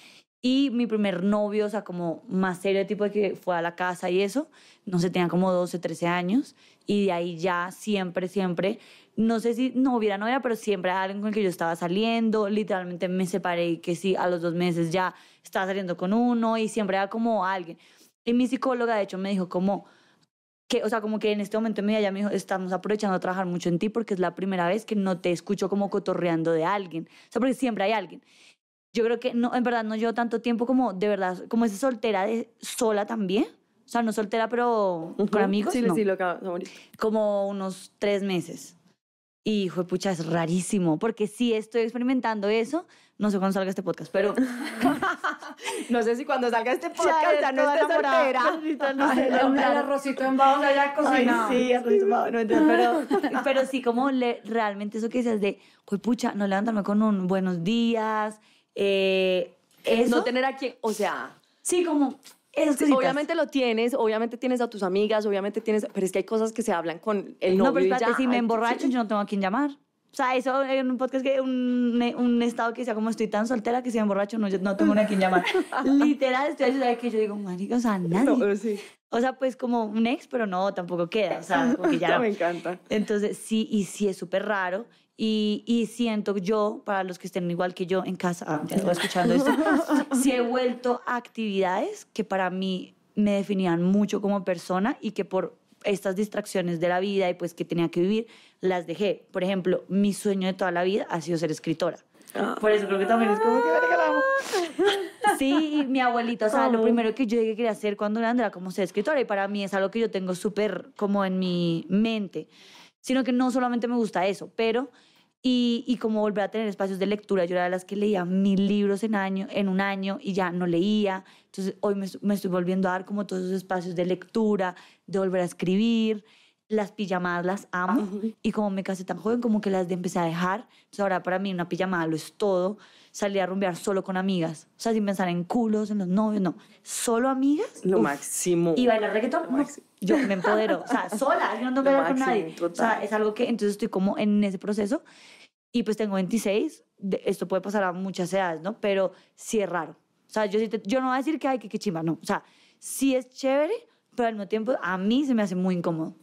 Y mi primer novio, o sea, como más serio, tipo de que fue a la casa y eso, no sé, tenía como 12, 13 años y de ahí ya siempre, siempre, no sé si no hubiera novia, pero siempre era alguien con el que yo estaba saliendo, literalmente me separé y que sí, a los dos meses ya estaba saliendo con uno y siempre era como alguien. Y mi psicóloga, de hecho, me dijo como, que, o sea, como que en este momento mi ya me dijo, estamos aprovechando a trabajar mucho en ti porque es la primera vez que no te escucho como cotorreando de alguien, o sea, porque siempre hay alguien. Yo creo que no, en verdad no llevo tanto tiempo como de verdad, como esa soltera de sola también, o sea, no soltera, pero con amigos. Sí, sí, lo acabo de Como unos tres meses. Y hijo es rarísimo, porque sí estoy experimentando eso. No sé cuándo salga este podcast, pero. no sé si cuando salga este podcast ya, no esté soltera. No sé, el, el arrocito en baúl cocinado. Ay, sí, arrocito en baúl, no entiendo, pero, pero sí, como le, realmente eso que dices de, hijo no levantarme con un buenos días. Eh, eso. No tener a quien. O sea. Sí, como obviamente lo tienes, obviamente tienes a tus amigas, obviamente tienes, pero es que hay cosas que se hablan con el novio. No, pero espérate, si me emborracho, yo no tengo a quién llamar. O sea, eso en un podcast que un, un estado que sea como estoy tan soltera que si me emborracho no, yo no tengo a quien llamar. Literal, estoy ahí que yo digo, marica, o sea, nadie. Eh, o sea, pues como un ex, pero no, tampoco queda. O sea, como que ya. me encanta. Entonces, sí, y sí es súper raro. Y, y, siento yo, para los que estén igual que yo en casa, ah, escuchando esto, si he vuelto a actividades que para mí me definían mucho como persona y que por estas distracciones de la vida y pues que tenía que vivir, las dejé. Por ejemplo, mi sueño de toda la vida ha sido ser escritora. Ah. Por eso creo que también es como que me Sí, y mi abuelita, o sea, lo primero que yo dije quería hacer cuando era era como ser escritora y para mí es algo que yo tengo súper como en mi mente. Sino que no solamente me gusta eso, pero y, como volver a tener espacios de lectura. Yo era de las que leía mil libros en, año, en un año y ya no leía. Entonces hoy me, estoy volviendo a dar como todos esos espacios de lectura, de volver a escribir. Las pijamadas las amo. Y como me casé tan joven, como que las de empecé a dejar. Entonces ahora para mí una pijamada lo es todo salir a rumbear solo con amigas. O sea, sin pensar en culos, en los novios, no. Solo amigas. Lo máximo. Y bailar reggaetón. máximo. Yo me empodero. o sea, sola. Yo no me a con nadie. O sea, es algo que entonces estoy como en ese proceso. Y pues tengo 26. esto puede pasar a muchas edades, ¿no? Pero sí es raro. O sea, yo, sí yo no voy a decir que hay que, que no. O sea, sí es chévere, pero al mismo tiempo a mí se me hace muy incómodo.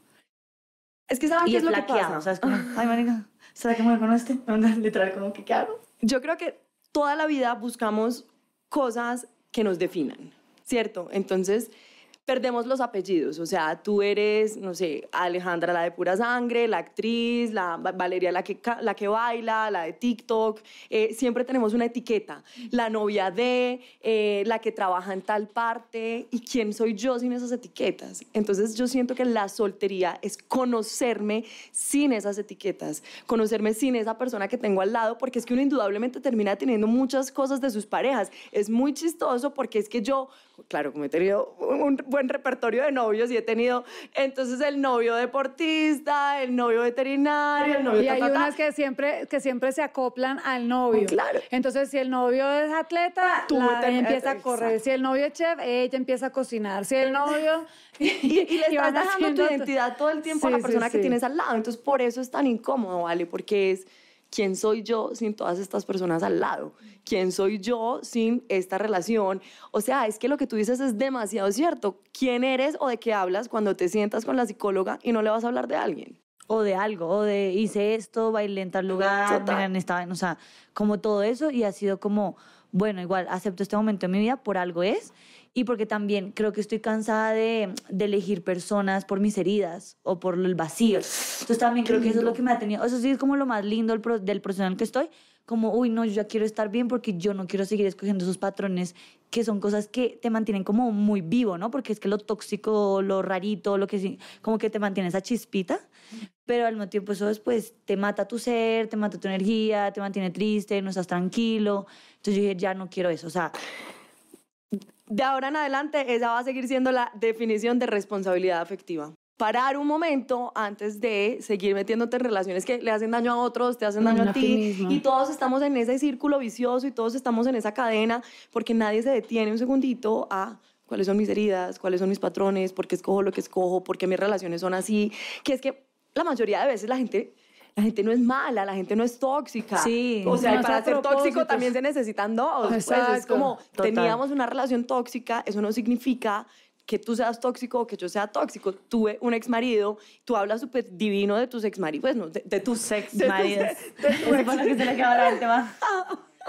Es que saben qué es, lo que pasa. O sea, es como, ay, marica, ¿será que me con este? Literal, como que, ¿qué hago? Yo creo que toda la vida buscamos cosas que nos definan, ¿cierto? Entonces, perdemos los apellidos. O sea, tú eres, no sé, Alejandra la de pura sangre, la actriz, la Valeria la que, la que baila, la de TikTok. Eh, siempre tenemos una etiqueta. La novia de, eh, la que trabaja en tal parte. ¿Y quién soy yo sin esas etiquetas? Entonces yo siento que la soltería es conocerme sin esas etiquetas. Conocerme sin esa persona que tengo al lado, porque es que uno indudablemente termina teniendo muchas cosas de sus parejas. Es muy chistoso porque es que yo claro, como he tenido un buen repertorio de novios y he tenido entonces el novio deportista, el novio veterinario, el novio Y hay unas que siempre que siempre se acoplan al novio. Claro. Entonces, si el novio es atleta, ah, Tú empieza a correr. Si el novio es chef, ella empieza a cocinar. Si el novio y, le estás dejando tu identidad todo el tiempo a la persona que tienes al lado. Entonces, por eso es tan incómodo, ¿vale? Porque es ¿Quién soy yo sin todas estas personas al lado? ¿Quién soy yo sin esta relación? O sea, es que lo que tú dices es demasiado cierto. ¿Quién eres o de qué hablas cuando te sientas con la psicóloga y no le vas a hablar de alguien? O de algo, o de hice esto, bailé en tal lugar, o sea, como todo eso y ha sido como, bueno, igual acepto este momento en mi vida, por algo es, y porque también creo que estoy cansada de, de, elegir personas por mis heridas o por el vacío. Entonces también creo que eso es lo que me ha tenido, eso sí es como lo más lindo del, profesional que estoy, como, uy, no, yo ya quiero estar bien porque yo no quiero seguir escogiendo esos patrones que son cosas que te mantienen como muy vivo, ¿no? Porque es que lo tóxico, lo rarito, lo que como que te mantiene esa chispita, pero al mismo tiempo eso después te mata tu ser, te mata tu energía, te mantiene triste, no estás tranquilo. Entonces yo dije, ya no quiero eso, o sea, de ahora en adelante esa va a seguir siendo la definición de responsabilidad afectiva. Parar un momento antes de seguir metiéndote en relaciones que le hacen daño a otros, te hacen mm, daño a ti. Y todos estamos en ese círculo vicioso y todos estamos en esa cadena porque nadie se detiene un segundito a cuáles son mis heridas, cuáles son mis patrones, por qué escojo lo que escojo, por qué mis relaciones son así. Que es que la mayoría de veces la gente la gente no es mala, la gente no es tóxica. Sí. O sea, para ser tóxico también se necesitan dos. Pues es como teníamos una relación tóxica, eso no significa que tú seas tóxico o que yo sea tóxico. Tuve un ex marido, tú hablas súper divino de tus ex maridos, pues no, de, tus ex maridos. que se le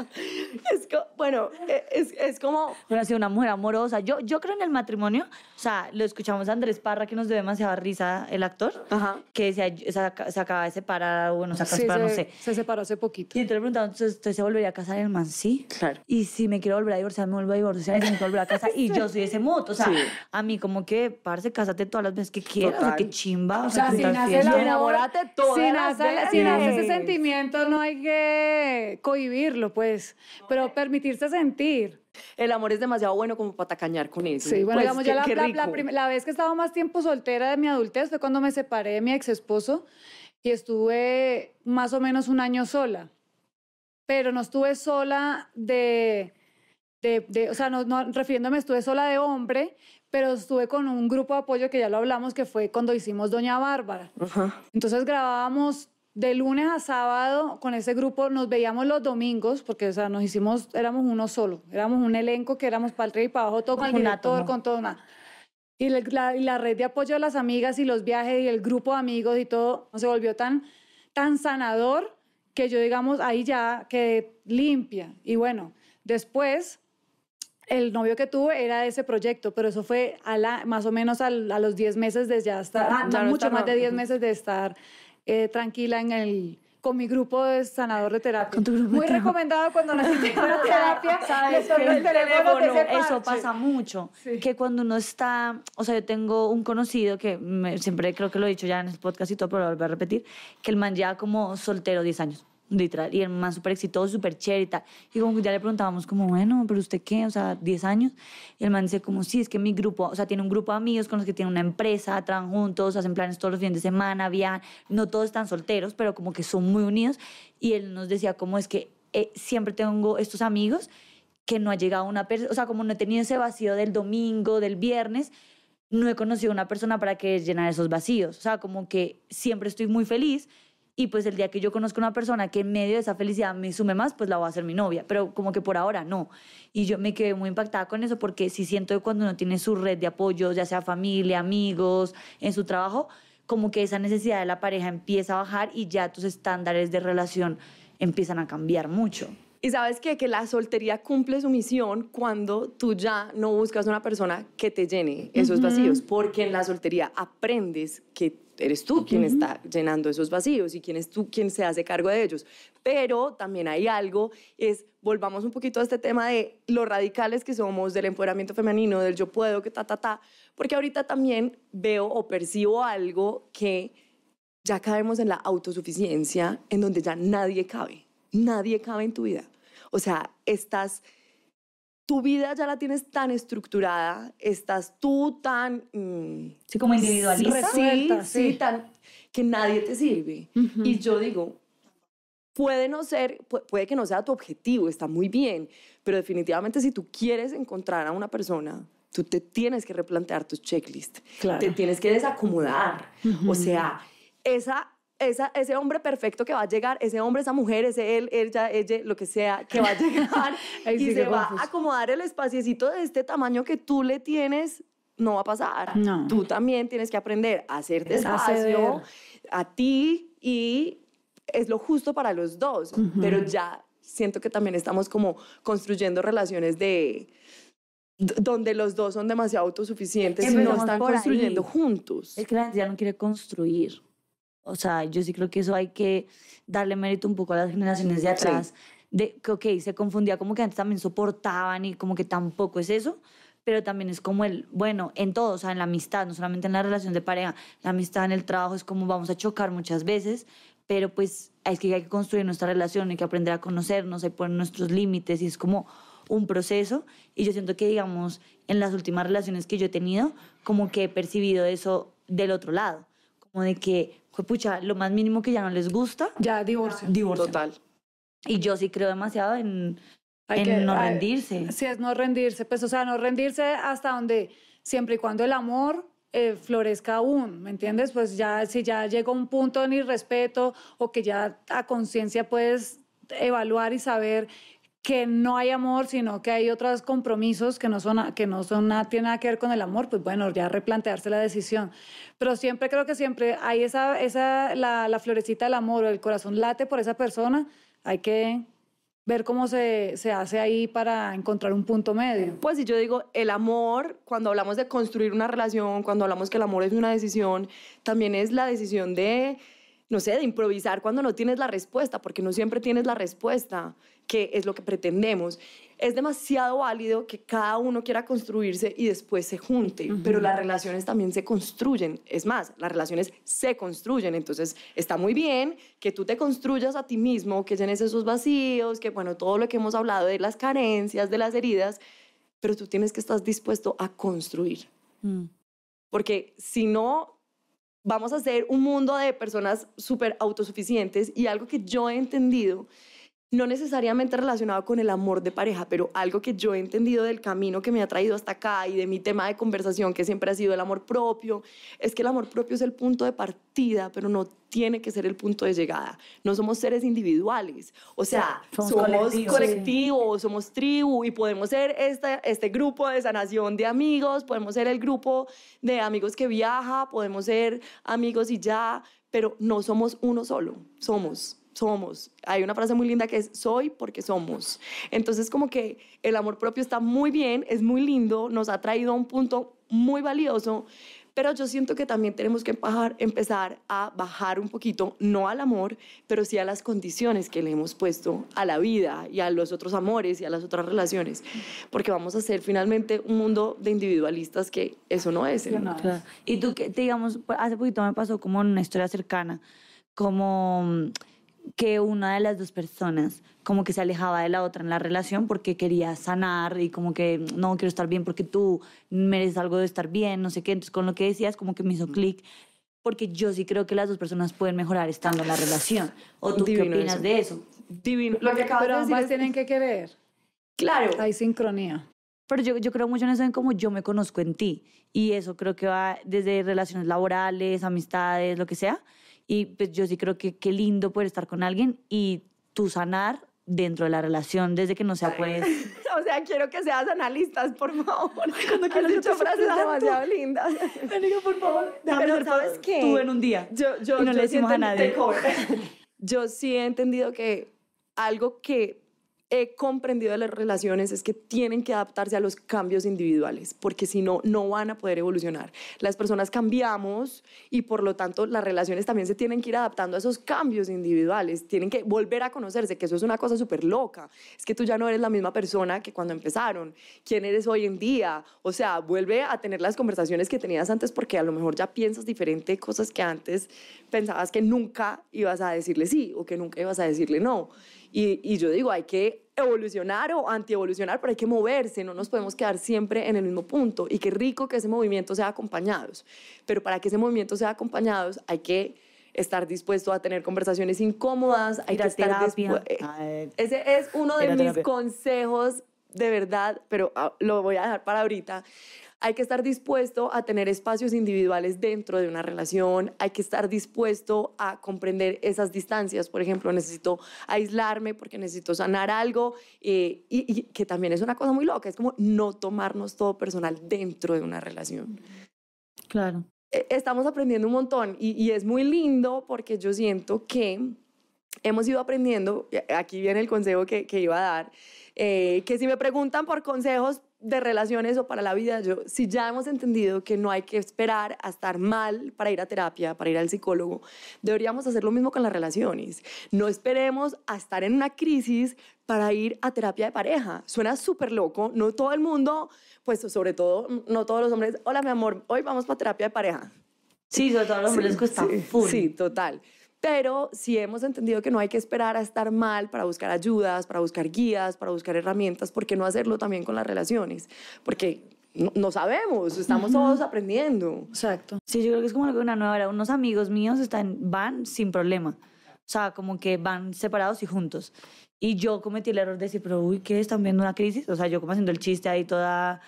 es co bueno, e, es, es, como... Bueno, ha sido una mujer amorosa. Yo, yo creo en el matrimonio, o sea, lo escuchamos a Andrés Parra, que nos dio demasiada risa, el actor, Ajá. que se, se, acaba de separar, bueno, se acaba no sé. Se separó hace poquito. Y entonces le preguntaron, ¿usted se volvería a casar? El man, sí. Claro. Y si me quiero volver a divorciar, me vuelvo a divorciar, me a casar. Y yo soy ese moto, o sea, a mí como que, parce, cásate todas las veces que quieras, o chimba. O sea, sin hacer si nace amor, enamorate todas si ese sentimiento, no hay que cohibirlo, pues pues, pero permitirse sentir. El amor es demasiado bueno como para tacañar con eso. Sí, bueno, pues, digamos, la, vez que estaba más tiempo soltera de mi adultez fue cuando me separé de mi ex esposo y estuve más o menos un año sola. Pero no estuve sola de. de, o sea, refiriéndome, estuve sola de hombre, pero estuve con un grupo de apoyo que ya lo hablamos, que fue cuando hicimos Doña Bárbara. Entonces grabábamos de lunes a sábado con ese grupo nos veíamos los domingos porque o sea nos hicimos éramos uno solo éramos un elenco que éramos para el y para abajo todo con el director con todo nada y la, y la, red de apoyo de las amigas y los viajes y el grupo de amigos y todo se volvió tan tan sanador que yo digamos ahí ya quedé limpia y bueno después el novio que tuve era de ese proyecto, pero eso fue a la, más o menos a, los 10 meses de ya estar, ah, mucho más de 10 meses de estar eh, tranquila en el con mi grupo de sanador de terapia. Muy recomendado cuando necesitas una terapia, eso pasa mucho. Que cuando uno está, o sea, yo tengo un conocido que siempre creo que lo he dicho ya en el podcast y todo, pero lo voy a repetir, que el man ya como soltero 10 años y el más súper exitoso, súper chévere y tal. Y como que ya le preguntábamos como, bueno, pero usted qué, o sea, 10 años. Y el man dice como, sí, es que mi grupo, o sea, tiene un grupo de amigos con los que tiene una empresa, trabajan juntos, hacen planes todos los fines de semana, viajan, no todos están solteros, pero como que son muy unidos. Y él nos decía como es que eh, siempre tengo estos amigos que no ha llegado una persona, o sea, como no he tenido ese vacío del domingo, del viernes, no he conocido una persona para que llenara esos vacíos. O sea, como que siempre estoy muy feliz, y pues el día que yo conozco a una persona que en medio de esa felicidad me sume más, pues la voy a hacer mi novia. Pero como que por ahora no. Y yo me quedé muy impactada con eso porque si siento que cuando uno tiene su red de apoyo, ya sea familia, amigos, en su trabajo, como que esa necesidad de la pareja empieza a bajar y ya tus estándares de relación empiezan a cambiar mucho. Y sabes qué? que la soltería cumple su misión cuando tú ya no buscas una persona que te llene esos vacíos, porque en la soltería aprendes que eres tú quien está llenando esos vacíos y quién es tú quien se hace cargo de ellos. Pero también hay algo, es, volvamos un poquito a este tema de los radicales que somos, del empoderamiento femenino, del yo puedo, que ta, ta, ta, porque ahorita también veo o percibo algo que ya caemos en la autosuficiencia, en donde ya nadie cabe, nadie cabe en tu vida. O sea, estás tu vida ya la tienes tan estructurada, estás tú tan... Mm, sí, como individualista. sí, sí, tan que nadie te sirve. Y yo digo, puede no ser, puede que no sea tu objetivo, está muy bien, pero definitivamente si tú quieres encontrar a una persona, tú te tienes que replantear tus checklist. claro. te tienes que desacomodar. O sea, esa esa, ese hombre perfecto que va a llegar, ese hombre, esa mujer, ese él, ella, ella, lo que sea, que va a llegar y se va a acomodar el espaciecito de este tamaño que tú le tienes, no va a pasar. Tú también tienes que aprender a hacer despacio a ti y es lo justo para los dos, pero ya siento que también estamos como construyendo relaciones de donde los dos son demasiado autosuficientes y no están construyendo juntos. Es que la ya no quiere construir o sea, yo sí creo que eso hay que darle mérito un poco a las generaciones de atrás. De que, ok, se confundía como que antes también soportaban y como que tampoco es eso, pero también es como el, bueno, en todo, o sea, en la amistad, no solamente en la relación de pareja, la amistad en el trabajo es como vamos a chocar muchas veces, pero pues es que hay que construir nuestra relación, hay que aprender a conocernos, hay que poner nuestros límites y es como un proceso y yo siento que digamos en las últimas relaciones que yo he tenido como que he percibido eso del otro lado, como de que pucha, lo más mínimo que ya no les gusta. Ya, divorcio. Divorcio. Total. Y yo sí creo demasiado en, en no rendirse. Sí, es no rendirse. Pues, o sea, no rendirse hasta donde, siempre y cuando el amor eh, florezca aún, ¿me entiendes? Pues ya, si ya llega un punto de irrespeto o que ya a conciencia puedes evaluar y saber que no hay amor, sino que hay otros compromisos que no son que no son nada tiene que ver con el amor, pues bueno, ya replantearse la decisión. Pero siempre creo que siempre hay esa esa la, florecita del amor, el corazón late por esa persona, hay que ver cómo se, se, hace ahí para encontrar un punto medio. Pues si yo digo, el amor, cuando hablamos de construir una relación, cuando hablamos que el amor es una decisión, también es la decisión de, no sé, de improvisar cuando no tienes la respuesta, porque no siempre tienes la respuesta que es lo que pretendemos. Es demasiado válido que cada uno quiera construirse y después se junte, pero las relaciones también se construyen. Es más, las relaciones se construyen. Entonces, está muy bien que tú te construyas a ti mismo, que llenes esos vacíos, que, bueno, todo lo que hemos hablado de las carencias, de las heridas, pero tú tienes que estar dispuesto a construir. Mm. Porque si no, vamos a ser un mundo de personas súper autosuficientes y algo que yo he entendido no necesariamente relacionado con el amor de pareja, pero algo que yo he entendido del camino que me ha traído hasta acá y de mi tema de conversación, que siempre ha sido el amor propio, es que el amor propio es el punto de partida, pero no tiene que ser el punto de llegada. No somos seres individuales, o sea, somos, colectivos, somos tribu y podemos ser este, este grupo de sanación de amigos, podemos ser el grupo de amigos que viaja, podemos ser amigos y ya, pero no somos uno solo, somos somos. Hay una frase muy linda que es soy porque somos. Entonces como que el amor propio está muy bien, es muy lindo, nos ha traído a un punto muy valioso, pero yo siento que también tenemos que bajar empezar a bajar un poquito, no al amor, pero sí a las condiciones que le hemos puesto a la vida y a los otros amores y a las otras relaciones, porque vamos a ser finalmente un mundo de individualistas que eso no es. ¿eh? Y tú, que, digamos, hace poquito me pasó como una historia cercana, como mm, que una de las dos personas como que se alejaba de la otra en la relación porque quería sanar y como que no quiero estar bien porque tú mereces algo de estar bien, no sé qué. Entonces con lo que decías como que me hizo clic porque yo sí creo que las dos personas pueden mejorar estando en la relación. ¿O tú qué opinas de eso? Divino. Lo que acabas de decir ambas tienen que querer. Claro. Hay sincronía. Pero yo, yo creo mucho en eso, en cómo yo me conozco en ti. Y eso creo que va desde relaciones laborales, amistades, lo que sea y pues yo sí creo que qué lindo poder estar con alguien y tú sanar dentro de la relación desde que no sea pues o sea quiero que seas analistas por favor cuando quieras dicho frases demasiado lindas digo por favor déjame pero sabes qué tú en un día yo yo y no le decimos a nadie yo sí he entendido que algo que he comprendido de las relaciones es que tienen que adaptarse a los cambios individuales, porque si no, no van a poder evolucionar. Las personas cambiamos y por lo tanto las relaciones también se tienen que ir adaptando a esos cambios individuales, tienen que volver a conocerse, que eso es una cosa súper loca. Es que tú ya no eres la misma persona que cuando empezaron, quién eres hoy en día, o sea, vuelve a tener las conversaciones que tenías antes porque a lo mejor ya piensas diferente cosas que antes pensabas que nunca ibas a decirle sí o que nunca ibas a decirle no. Y, yo digo, hay que evolucionar o antievolucionar, pero hay que moverse, no nos podemos quedar siempre en el mismo punto. Y qué rico que ese movimiento sea acompañados. Pero para que ese movimiento sea acompañados hay que estar dispuesto a tener conversaciones incómodas, hay que estar eh, Ese es uno de mis consejos de verdad, pero ah, lo voy a dejar para ahorita. Hay que estar dispuesto a tener espacios individuales dentro de una relación, hay que estar dispuesto a comprender esas distancias. Por ejemplo, necesito aislarme porque necesito sanar algo, eh, y, y, que también es una cosa muy loca, es como no tomarnos todo personal dentro de una relación. Claro. E, estamos aprendiendo un montón y, y es muy lindo porque yo siento que hemos ido aprendiendo, aquí viene el consejo que, que iba a dar, eh, que si me preguntan por consejos de relaciones o para la vida, yo, si ya hemos entendido que no hay que esperar a estar mal para ir a terapia, para ir al psicólogo, deberíamos hacer lo mismo con las relaciones. No esperemos a estar en una crisis para ir a terapia de pareja. Suena súper loco, no todo el mundo, pues sobre todo, no todos los hombres, hola mi amor, hoy vamos para terapia de pareja. Sí, sobre todo los hombres están full. Sí, total. Pero si hemos entendido que no hay que esperar a estar mal para buscar ayudas, para buscar guías, para buscar herramientas, ¿por qué no hacerlo también con las relaciones? Porque no, sabemos, estamos todos aprendiendo. Exacto. Sí, yo creo que es como lo una nueva era. Unos amigos míos están, van sin problema. O sea, como que van separados y juntos. Y yo cometí el error de decir, pero uy, ¿qué? ¿Están viendo una crisis? O sea, yo como haciendo el chiste ahí toda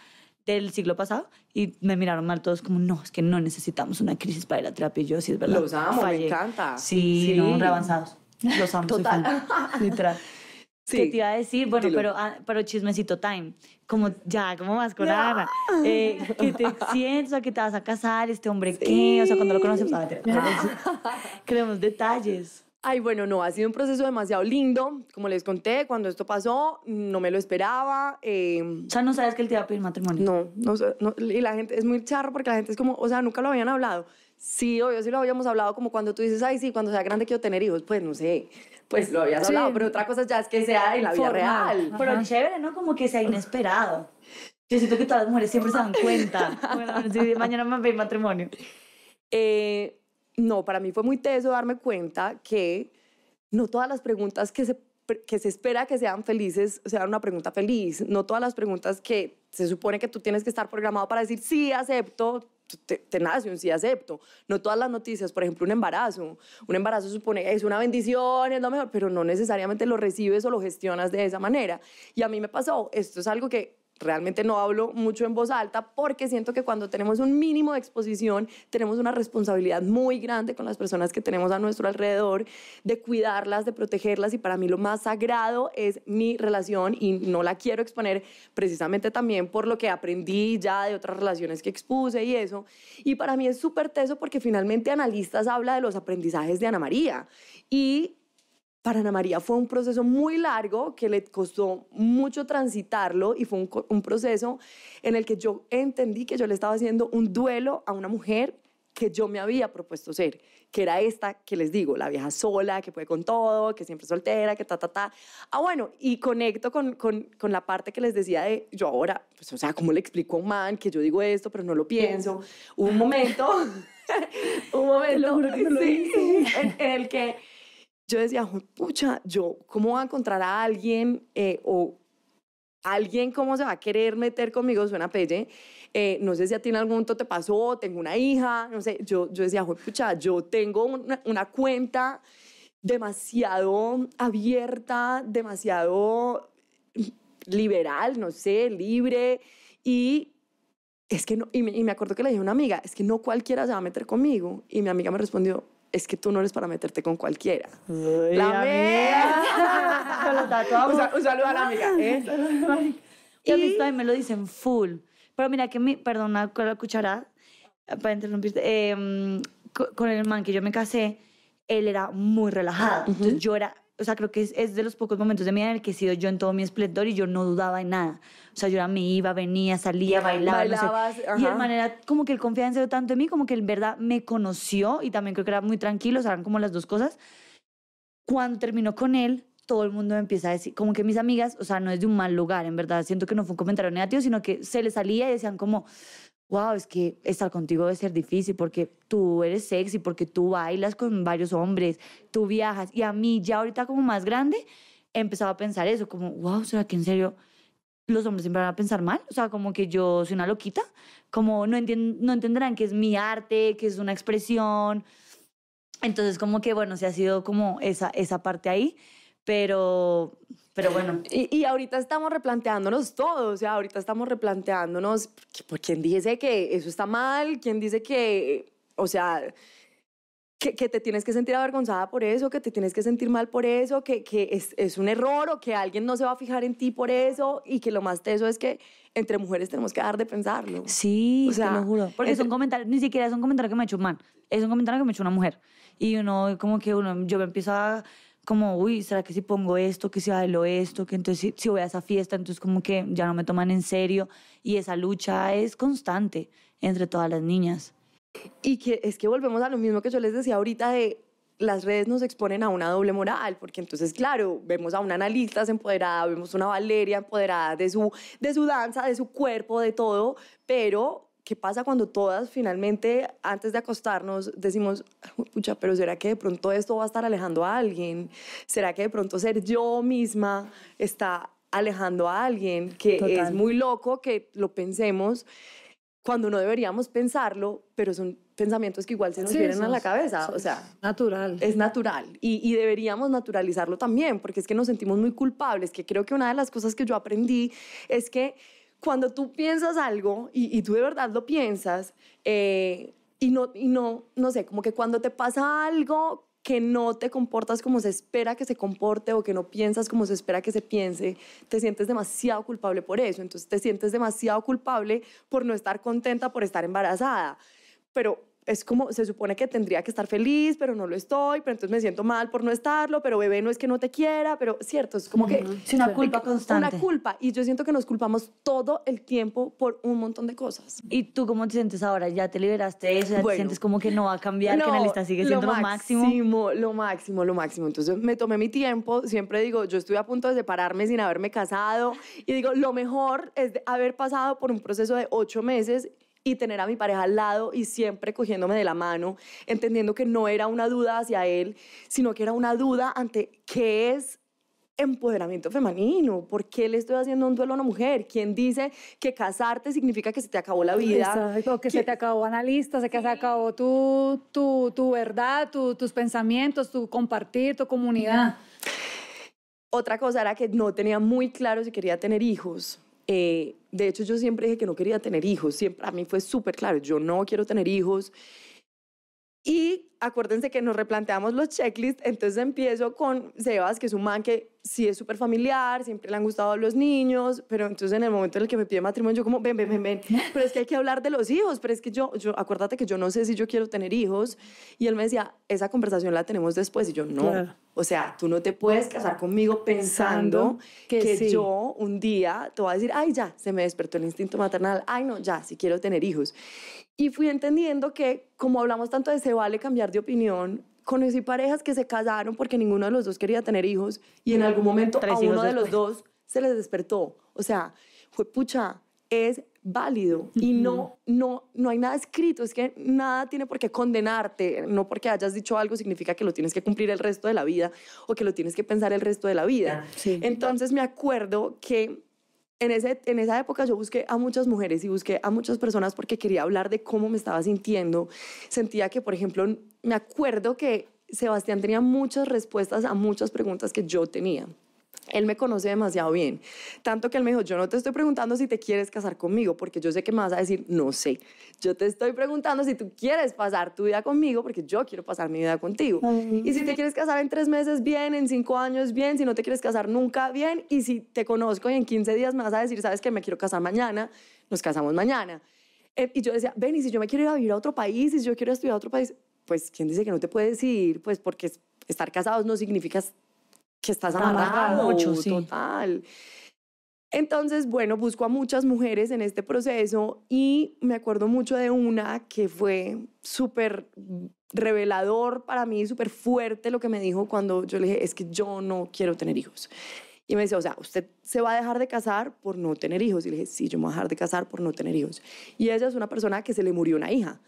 del siglo pasado y me miraron mal todos como, no, es que no necesitamos una crisis para ir a terapia. Y yo, sí, es verdad. Los amo, me encanta. Sí, sí. no, Los amo, Total. Soy Literal. ¿Qué te iba a decir? Bueno, pero, ah, pero chismecito time. Como ya, como más con Ana? Eh, ¿Qué te sientes? ¿A que te vas a casar? ¿Este hombre sí. qué? O sea, cuando lo conocemos, a ver, creemos detalles. Ay, bueno, no, ha sido un proceso demasiado lindo. Como les conté, cuando esto pasó, no me lo esperaba. Eh, o sea, no sabes que el te iba a pedir matrimonio. No, no, y la gente es muy charro porque la gente es como, o sea, nunca lo habían hablado. Sí, obvio, sí lo habíamos hablado, como cuando tú dices, ay, sí, cuando sea grande quiero tener hijos. Pues no sé, pues, pues lo habías hablado, pero otra cosa ya es que sea en la vida real. Pero Pero chévere, ¿no? Como que sea inesperado. Yo siento que todas las mujeres siempre se dan cuenta. bueno, mañana me voy matrimonio. Eh, no, para mí fue muy teso darme cuenta que no todas las preguntas que se, que se espera que sean felices sean una pregunta feliz, no todas las preguntas que se supone que tú tienes que estar programado para decir sí, acepto, te, un sí acepto. No todas las noticias, por ejemplo, un embarazo. Un embarazo supone es una bendición, es lo mejor, pero no necesariamente lo recibes o lo gestionas de esa manera. Y a mí me pasó, esto es algo que realmente no hablo mucho en voz alta porque siento que cuando tenemos un mínimo de exposición tenemos una responsabilidad muy grande con las personas que tenemos a nuestro alrededor de cuidarlas, de protegerlas y para mí lo más sagrado es mi relación y no la quiero exponer precisamente también por lo que aprendí ya de otras relaciones que expuse y eso. Y para mí es súper teso porque finalmente analistas habla de los aprendizajes de Ana María y para Ana María fue un proceso muy largo que le costó mucho transitarlo y fue un, proceso en el que yo entendí que yo le estaba haciendo un duelo a una mujer que yo me había propuesto ser, que era esta que les digo, la vieja sola, que puede con todo, que siempre soltera, que ta, ta, ta. Ah, bueno, y conecto con, la parte que les decía de, yo ahora, pues, o sea, ¿cómo le explico a un man que yo digo esto, pero no lo pienso? Hubo un momento, un momento, sí, en el que yo decía, pucha, yo, ¿cómo voy a encontrar a alguien eh, o alguien cómo se va a querer meter conmigo? Suena pelle. Eh, no sé si a ti en algún momento te pasó, tengo una hija, no sé. Yo, yo decía, pucha, yo tengo una, cuenta demasiado abierta, demasiado liberal, no sé, libre. Y es que no, me, y me acuerdo que le dije a una amiga, es que no cualquiera se va a meter conmigo. Y mi amiga me respondió, es que tú no eres para meterte con cualquiera. la amiga. un, un, saludo a la amiga. ¿eh? Y a mí también me lo dicen full. Pero mira que mi, perdona con la cucharada, eh, para interrumpirte, em, con el man que yo me casé, él era muy relajado. Entonces yo era o sea, creo que es, de los pocos momentos de mi vida en el que he sido yo en todo mi esplendor y yo no dudaba en nada. O sea, yo me iba, venía, salía, bailaba. no Y de manera, como que él confiaba en tanto en mí, como que en verdad, me conoció y también creo que era muy tranquilo, o sea, eran como las dos cosas. Cuando terminó con él, todo el mundo empieza a decir, como que mis amigas, o sea, no es de un mal lugar, en verdad, siento que no fue un comentario negativo, sino que se le salía y decían como, wow, es que estar contigo debe ser difícil porque tú eres sexy, porque tú bailas con varios hombres, tú viajas. Y a mí ya ahorita como más grande, he empezado a pensar eso, como, wow, ¿será que en serio los hombres siempre van a pensar mal? O sea, como que yo soy una loquita, como no, no entenderán que es mi arte, que es una expresión. Entonces, como que, bueno, se ha sido como esa, esa parte ahí pero, pero eh, bueno. Y, ahorita estamos replanteándonos todo, o sea, ahorita estamos replanteándonos por quién dice que eso está mal, quién dice que, o sea, que, que, te tienes que sentir avergonzada por eso, que te tienes que sentir mal por eso, que, que es, es, un error o que alguien no se va a fijar en ti por eso y que lo más teso es que entre mujeres tenemos que dar de pensarlo. Sí, o sea, juro. Porque es un comentario, ni siquiera es un comentario que me ha hecho un man, es un comentario que me ha hecho una mujer. Y uno, como que uno, yo me empiezo a como, uy, ¿será que si pongo esto, que si bailo esto, que entonces si, si, voy a esa fiesta, entonces como que ya no me toman en serio? Y esa lucha es constante entre todas las niñas. Y que es que volvemos a lo mismo que yo les decía ahorita de las redes nos exponen a una doble moral, porque entonces, claro, vemos a una analista empoderada, vemos a una Valeria empoderada de su, de su danza, de su cuerpo, de todo, pero ¿qué pasa cuando todas finalmente, antes de acostarnos, decimos, pucha, pero ¿será que de pronto esto va a estar alejando a alguien? ¿Será que de pronto ser yo misma está alejando a alguien? Que es muy loco que lo pensemos cuando no deberíamos pensarlo, pero son pensamientos que igual se nos vienen a la cabeza. O sea, natural. Es natural. Y, y, deberíamos naturalizarlo también, porque es que nos sentimos muy culpables, que creo que una de las cosas que yo aprendí es que cuando tú piensas algo y, tú de verdad lo piensas, eh, y, no, y no, no sé, como que cuando te pasa algo que no te comportas como se espera que se comporte o que no piensas como se espera que se piense, te sientes demasiado culpable por eso. Entonces te sientes demasiado culpable por no estar contenta, por estar embarazada. Pero es como, se supone que tendría que estar feliz, pero no lo estoy, pero entonces me siento mal por no estarlo, pero bebé no es que no te quiera, pero cierto, es como que... Es una culpa es, constante. Una culpa, y yo siento que nos culpamos todo el tiempo por un montón de cosas. ¿Y tú cómo te sientes ahora? ¿Ya te liberaste de eso? ¿Ya te sientes como que no va a cambiar, que en la lista sigue siendo lo máximo? Lo máximo, lo máximo, lo máximo. Entonces me tomé mi tiempo, siempre digo, yo estuve a punto de separarme sin haberme casado, y digo, lo mejor es haber pasado por un proceso de ocho meses y tener a mi pareja al lado y siempre cogiéndome de la mano, entendiendo que no era una duda hacia él, sino que era una duda ante qué es empoderamiento femenino, ¿por qué le estoy haciendo un duelo a una mujer? ¿Quién dice que casarte significa que se te acabó la vida? que se te acabó analista, que se acabó tu, tu, verdad, tus pensamientos, tu compartir, tu comunidad. Otra cosa era que no tenía muy claro si quería tener hijos. Eh, de hecho, yo siempre dije que no quería tener hijos, siempre a mí fue súper claro, yo no quiero tener hijos y acuérdense que nos replanteamos los checklists, entonces empiezo con Sebas, que es un man que sí es súper familiar, siempre le han gustado los niños, pero entonces en el momento en el que me pide matrimonio, yo como, ven, ven, ven, ven, pero es que hay que hablar de los hijos, pero es que yo, yo, acuérdate que yo no sé si yo quiero tener hijos. Y él me decía, esa conversación la tenemos después, y yo no. O sea, tú no te puedes casar conmigo pensando, que, yo un día te voy a decir, ay, ya, se me despertó el instinto maternal, ay, no, ya, si sí quiero tener hijos. Y fui entendiendo que, como hablamos tanto de se vale cambiar de opinión, conocí parejas que se casaron porque ninguno de los dos quería tener hijos y en algún momento a uno de los dos se les despertó. O sea, fue pucha, es válido y no, no, no hay nada escrito, es que nada tiene por qué condenarte, no porque hayas dicho algo significa que lo tienes que cumplir el resto de la vida o que lo tienes que pensar el resto de la vida. Entonces me acuerdo que en, esa época yo busqué a muchas mujeres y busqué a muchas personas porque quería hablar de cómo me estaba sintiendo. Sentía que, por ejemplo, me acuerdo que Sebastián tenía muchas respuestas a muchas preguntas que yo tenía. Él me conoce demasiado bien. Tanto que él me dijo, yo no te estoy preguntando si te quieres casar conmigo, porque yo sé que me vas a decir, no sé. Yo te estoy preguntando si tú quieres pasar tu vida conmigo, porque yo quiero pasar mi vida contigo. Y si te quieres casar en tres meses, bien, en cinco años, bien, si no te quieres casar nunca, bien, y si te conozco y en 15 días me vas a decir, sabes que me quiero casar mañana, nos casamos mañana. Eh, y yo decía, ven, y si yo me quiero ir a vivir a otro país, y si yo quiero estudiar a otro país, pues, ¿quién dice que no te puedes ir? Pues porque estar casados no significa que estás amarrado, mucho, total. Entonces, bueno, busco a muchas mujeres en este proceso y me acuerdo mucho de una que fue súper revelador para mí, súper fuerte lo que me dijo cuando yo le dije, es que yo no quiero tener hijos. Y me decía, o sea, usted se va a dejar de casar por no tener hijos. Y le dije, sí, yo me voy a dejar de casar por no tener hijos. Y ella es una persona que se le murió una hija.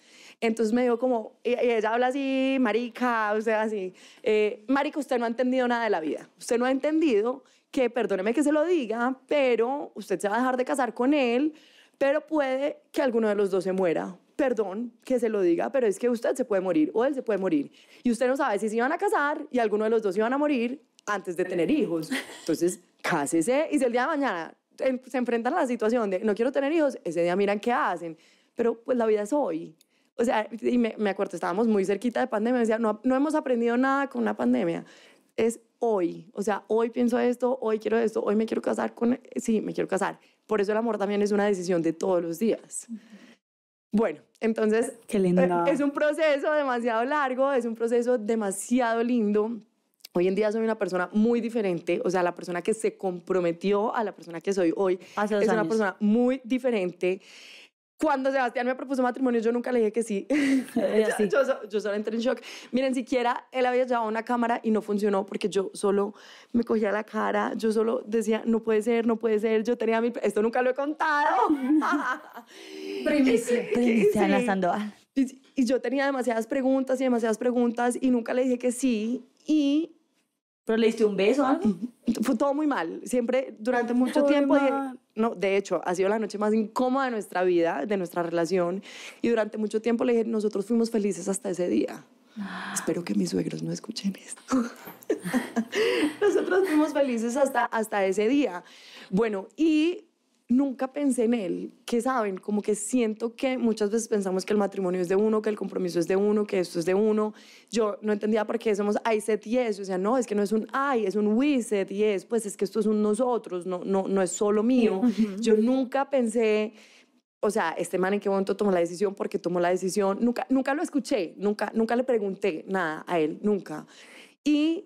Entonces me dijo como, y ella habla así, marica, o sea, así, eh, marica, usted no ha entendido nada de la vida. Usted no ha entendido que, perdóneme que se lo diga, pero usted se va a dejar de casar con él, pero puede que alguno de los dos se muera. Perdón que se lo diga, pero es que usted se puede morir o él se puede morir. Y usted no sabe si se iban a casar y alguno de los dos se iban a morir antes de tener hijos. Entonces, cásese y si el día de mañana em, se enfrentan a la situación de no quiero tener hijos, ese día miran qué hacen. Pero pues la vida es hoy. O sea, y me, acuerdo, estábamos muy cerquita de pandemia, decía, no, no hemos aprendido nada con una pandemia. Es hoy, o sea, hoy pienso esto, hoy quiero esto, hoy me quiero casar con, sí, me quiero casar. Por eso el amor también es una decisión de todos los días. Bueno, entonces Qué lindo. Eh, es un proceso demasiado largo, es un proceso demasiado lindo. Hoy en día soy una persona muy diferente, o sea, la persona que se comprometió a la persona que soy hoy es una persona muy diferente cuando Sebastián me propuso matrimonio, yo nunca le dije que sí. yo, solo entré en shock. Miren, siquiera él había llevado una cámara y no funcionó porque yo solo me cogía la cara, yo solo decía, no puede ser, no puede ser. Yo tenía Esto nunca lo he contado. primicia. Primicia la Y, yo tenía demasiadas preguntas y demasiadas preguntas y nunca le dije que sí. Y ¿Pero le diste un beso o Fue todo muy mal. Siempre, durante mucho tiempo, no, de hecho, ha sido la noche más incómoda de nuestra vida, de nuestra relación. Y durante mucho tiempo le dije, nosotros fuimos felices hasta ese día. Espero que mis suegros no escuchen esto. nosotros fuimos felices hasta, hasta ese día. Bueno, y nunca pensé en él, que saben, como que siento que muchas veces pensamos que el matrimonio es de uno, que el compromiso es de uno, que esto es de uno. Yo no entendía por qué somos I set yes, o sea, no, es que no es un I, es un we set yes, pues es que esto es un nosotros, no, no, no es solo mío. Yo nunca pensé, o sea, este man en qué momento tomó la decisión, porque tomó la decisión, nunca, nunca lo escuché, nunca, nunca le pregunté nada a él, nunca. Y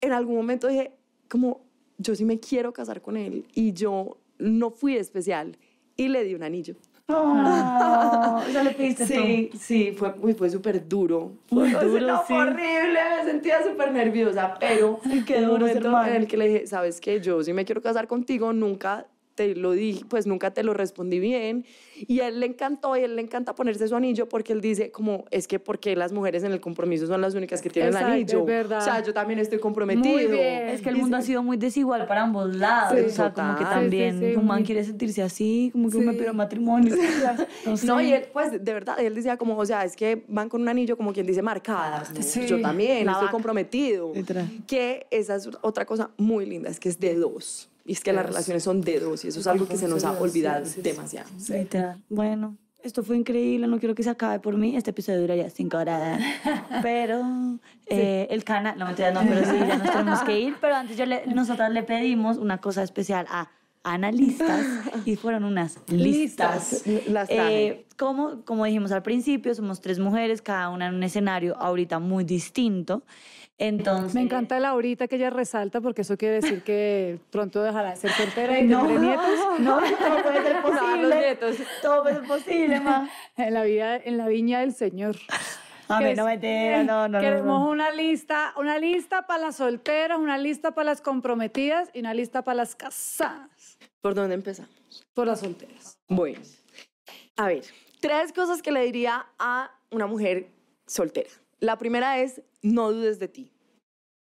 en algún momento dije, como, yo sí me quiero casar con él y yo no fui especial y le di un anillo. Ah, ya le pediste sí, Sí, fue, fue súper duro. Fue duro, horrible, me sentía súper nerviosa, pero qué duro momento en el que le dije, ¿sabes qué? Yo si me quiero casar contigo, nunca y lo dije, pues nunca te lo respondí bien. Y a él le encantó y a él le encanta ponerse su anillo porque él dice como, es que porque las mujeres en el compromiso son las únicas que tienen anillo. O sea, yo también estoy comprometido. Es que el mundo ha sido muy desigual para ambos lados. o sea, como que también un man quiere sentirse así, como que me pido matrimonio. sea no, y él, pues de verdad, él decía como, o sea, es que van con un anillo como quien dice marcada Yo también, estoy comprometido. Que esa es otra cosa muy linda, es que es de dos. Y es que las relaciones son dedos y eso es algo que se nos ha olvidado sí, demasiado. Bueno, esto fue increíble, no quiero que se acabe por mí. Este episodio duraría cinco horas. Pero eh, el canal, no mentira, no, pero sí, ya nos tenemos que ir. Pero antes yo le, nosotras le pedimos una cosa especial a analistas y fueron unas listas. Las eh, como, como dijimos al principio, somos tres mujeres, cada una en un escenario ahorita muy distinto. Me encanta la ahorita que ella resalta porque eso quiere decir que pronto dejará de ser soltera y no, nietos. No, no, todo puede ser posible. los nietos. Todo puede ser posible, ma. En la vida, en la viña del Señor. A ver, no me eh, no, no, Queremos una lista, una lista para las solteras, una lista para las comprometidas y una lista para las casadas. ¿Por dónde empezamos? Por las solteras. Bueno, a ver, tres cosas que le diría a una mujer soltera. La primera es, no dudes de ti.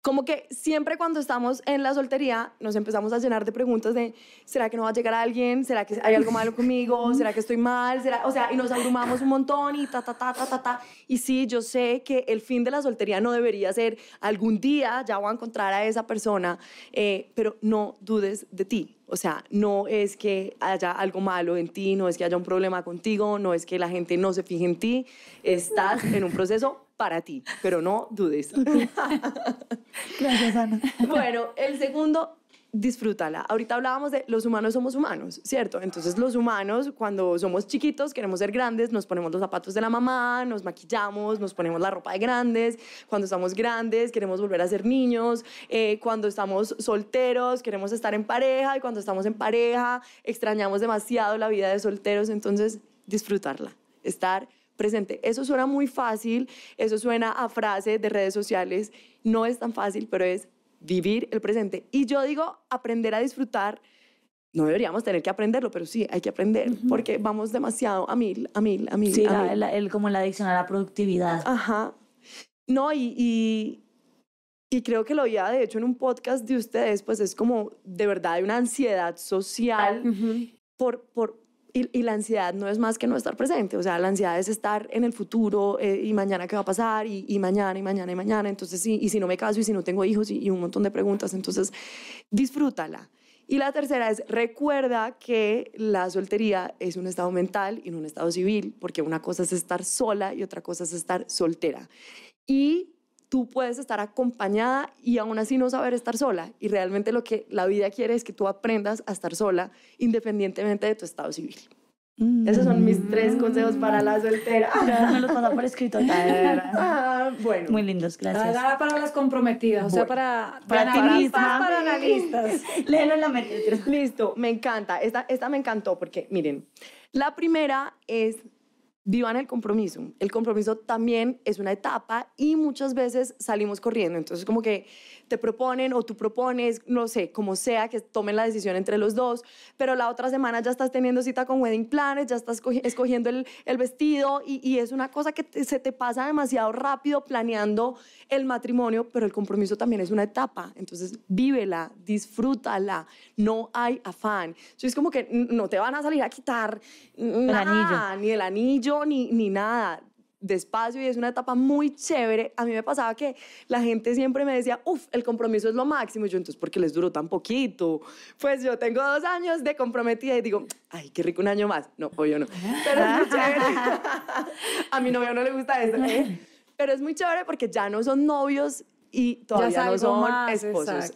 Como que siempre cuando estamos en la soltería nos empezamos a llenar de preguntas de, ¿será que no va a llegar alguien? ¿Será que hay algo malo conmigo? ¿Será que estoy mal? O sea, y nos abrumamos un montón y ta, ta, ta, ta, ta, ta. Y sí, yo sé que el fin de la soltería no debería ser algún día ya voy a encontrar a esa persona, eh, pero no dudes de ti. O sea, no es que haya algo malo en ti, no es que haya un problema contigo, no es que la gente no se fije en ti. Estás en un proceso para ti, pero no dudes. Gracias, Ana. Bueno, el segundo disfrútala. Ahorita hablábamos de los humanos somos humanos, ¿cierto? Entonces los humanos cuando somos chiquitos, queremos ser grandes, nos ponemos los zapatos de la mamá, nos maquillamos, nos ponemos la ropa de grandes, cuando estamos grandes queremos volver a ser niños, eh, cuando estamos solteros queremos estar en pareja y cuando estamos en pareja extrañamos demasiado la vida de solteros, entonces disfrutarla, estar presente. Eso suena muy fácil, eso suena a frase de redes sociales, no es tan fácil, pero es vivir el presente. Y yo digo, aprender a disfrutar, no deberíamos tener que aprenderlo, pero sí, hay que aprender, porque vamos demasiado a mil, a mil, a mil. Sí, como la adicción a la productividad. Ajá. No, y, y, creo que lo había de hecho, en un podcast de ustedes, pues es como, de verdad, una ansiedad social por, por, y, la ansiedad no es más que no estar presente, o sea, la ansiedad es estar en el futuro eh, y mañana qué va a pasar y, mañana y mañana y mañana, entonces sí, y si no me caso y si no tengo hijos y, y un montón de preguntas, entonces disfrútala. Y la tercera es, recuerda que la soltería es un estado mental y no un estado civil, porque una cosa es estar sola y otra cosa es estar soltera. Y tú puedes estar acompañada y aún así no saber estar sola. Y realmente lo que la vida quiere es que tú aprendas a estar sola independientemente de tu estado civil. Mm. Esos son mis tres consejos para la soltera. me los pasa por escrito. Ah, bueno. Muy lindos, gracias. para las comprometidas, o sea, para, para, para, analistas. Léelo la mente. Listo, me encanta. Esta, esta me encantó porque, miren, la primera es vivan el compromiso. El compromiso también es una etapa y muchas veces salimos corriendo. Entonces, como que te proponen o tú propones, no sé, como sea, que tomen la decisión entre los dos, pero la otra semana ya estás teniendo cita con wedding planners, ya estás escogiendo el, vestido y, es una cosa que se te pasa demasiado rápido planeando el matrimonio, pero el compromiso también es una etapa, entonces vívela, disfrútala, no hay afán. Entonces es como que no te van a salir a quitar nada, ni el anillo, ni, ni nada despacio y es una etapa muy chévere. A mí me pasaba que la gente siempre me decía, uff, el compromiso es lo máximo. Y yo, entonces, ¿por qué les duró tan poquito? Pues yo tengo dos años de comprometida y digo, ay, qué rico un año más. No, obvio no. Pero es muy chévere. a mi novio no le gusta eso. Pero es muy chévere porque ya no son novios y todavía no son esposos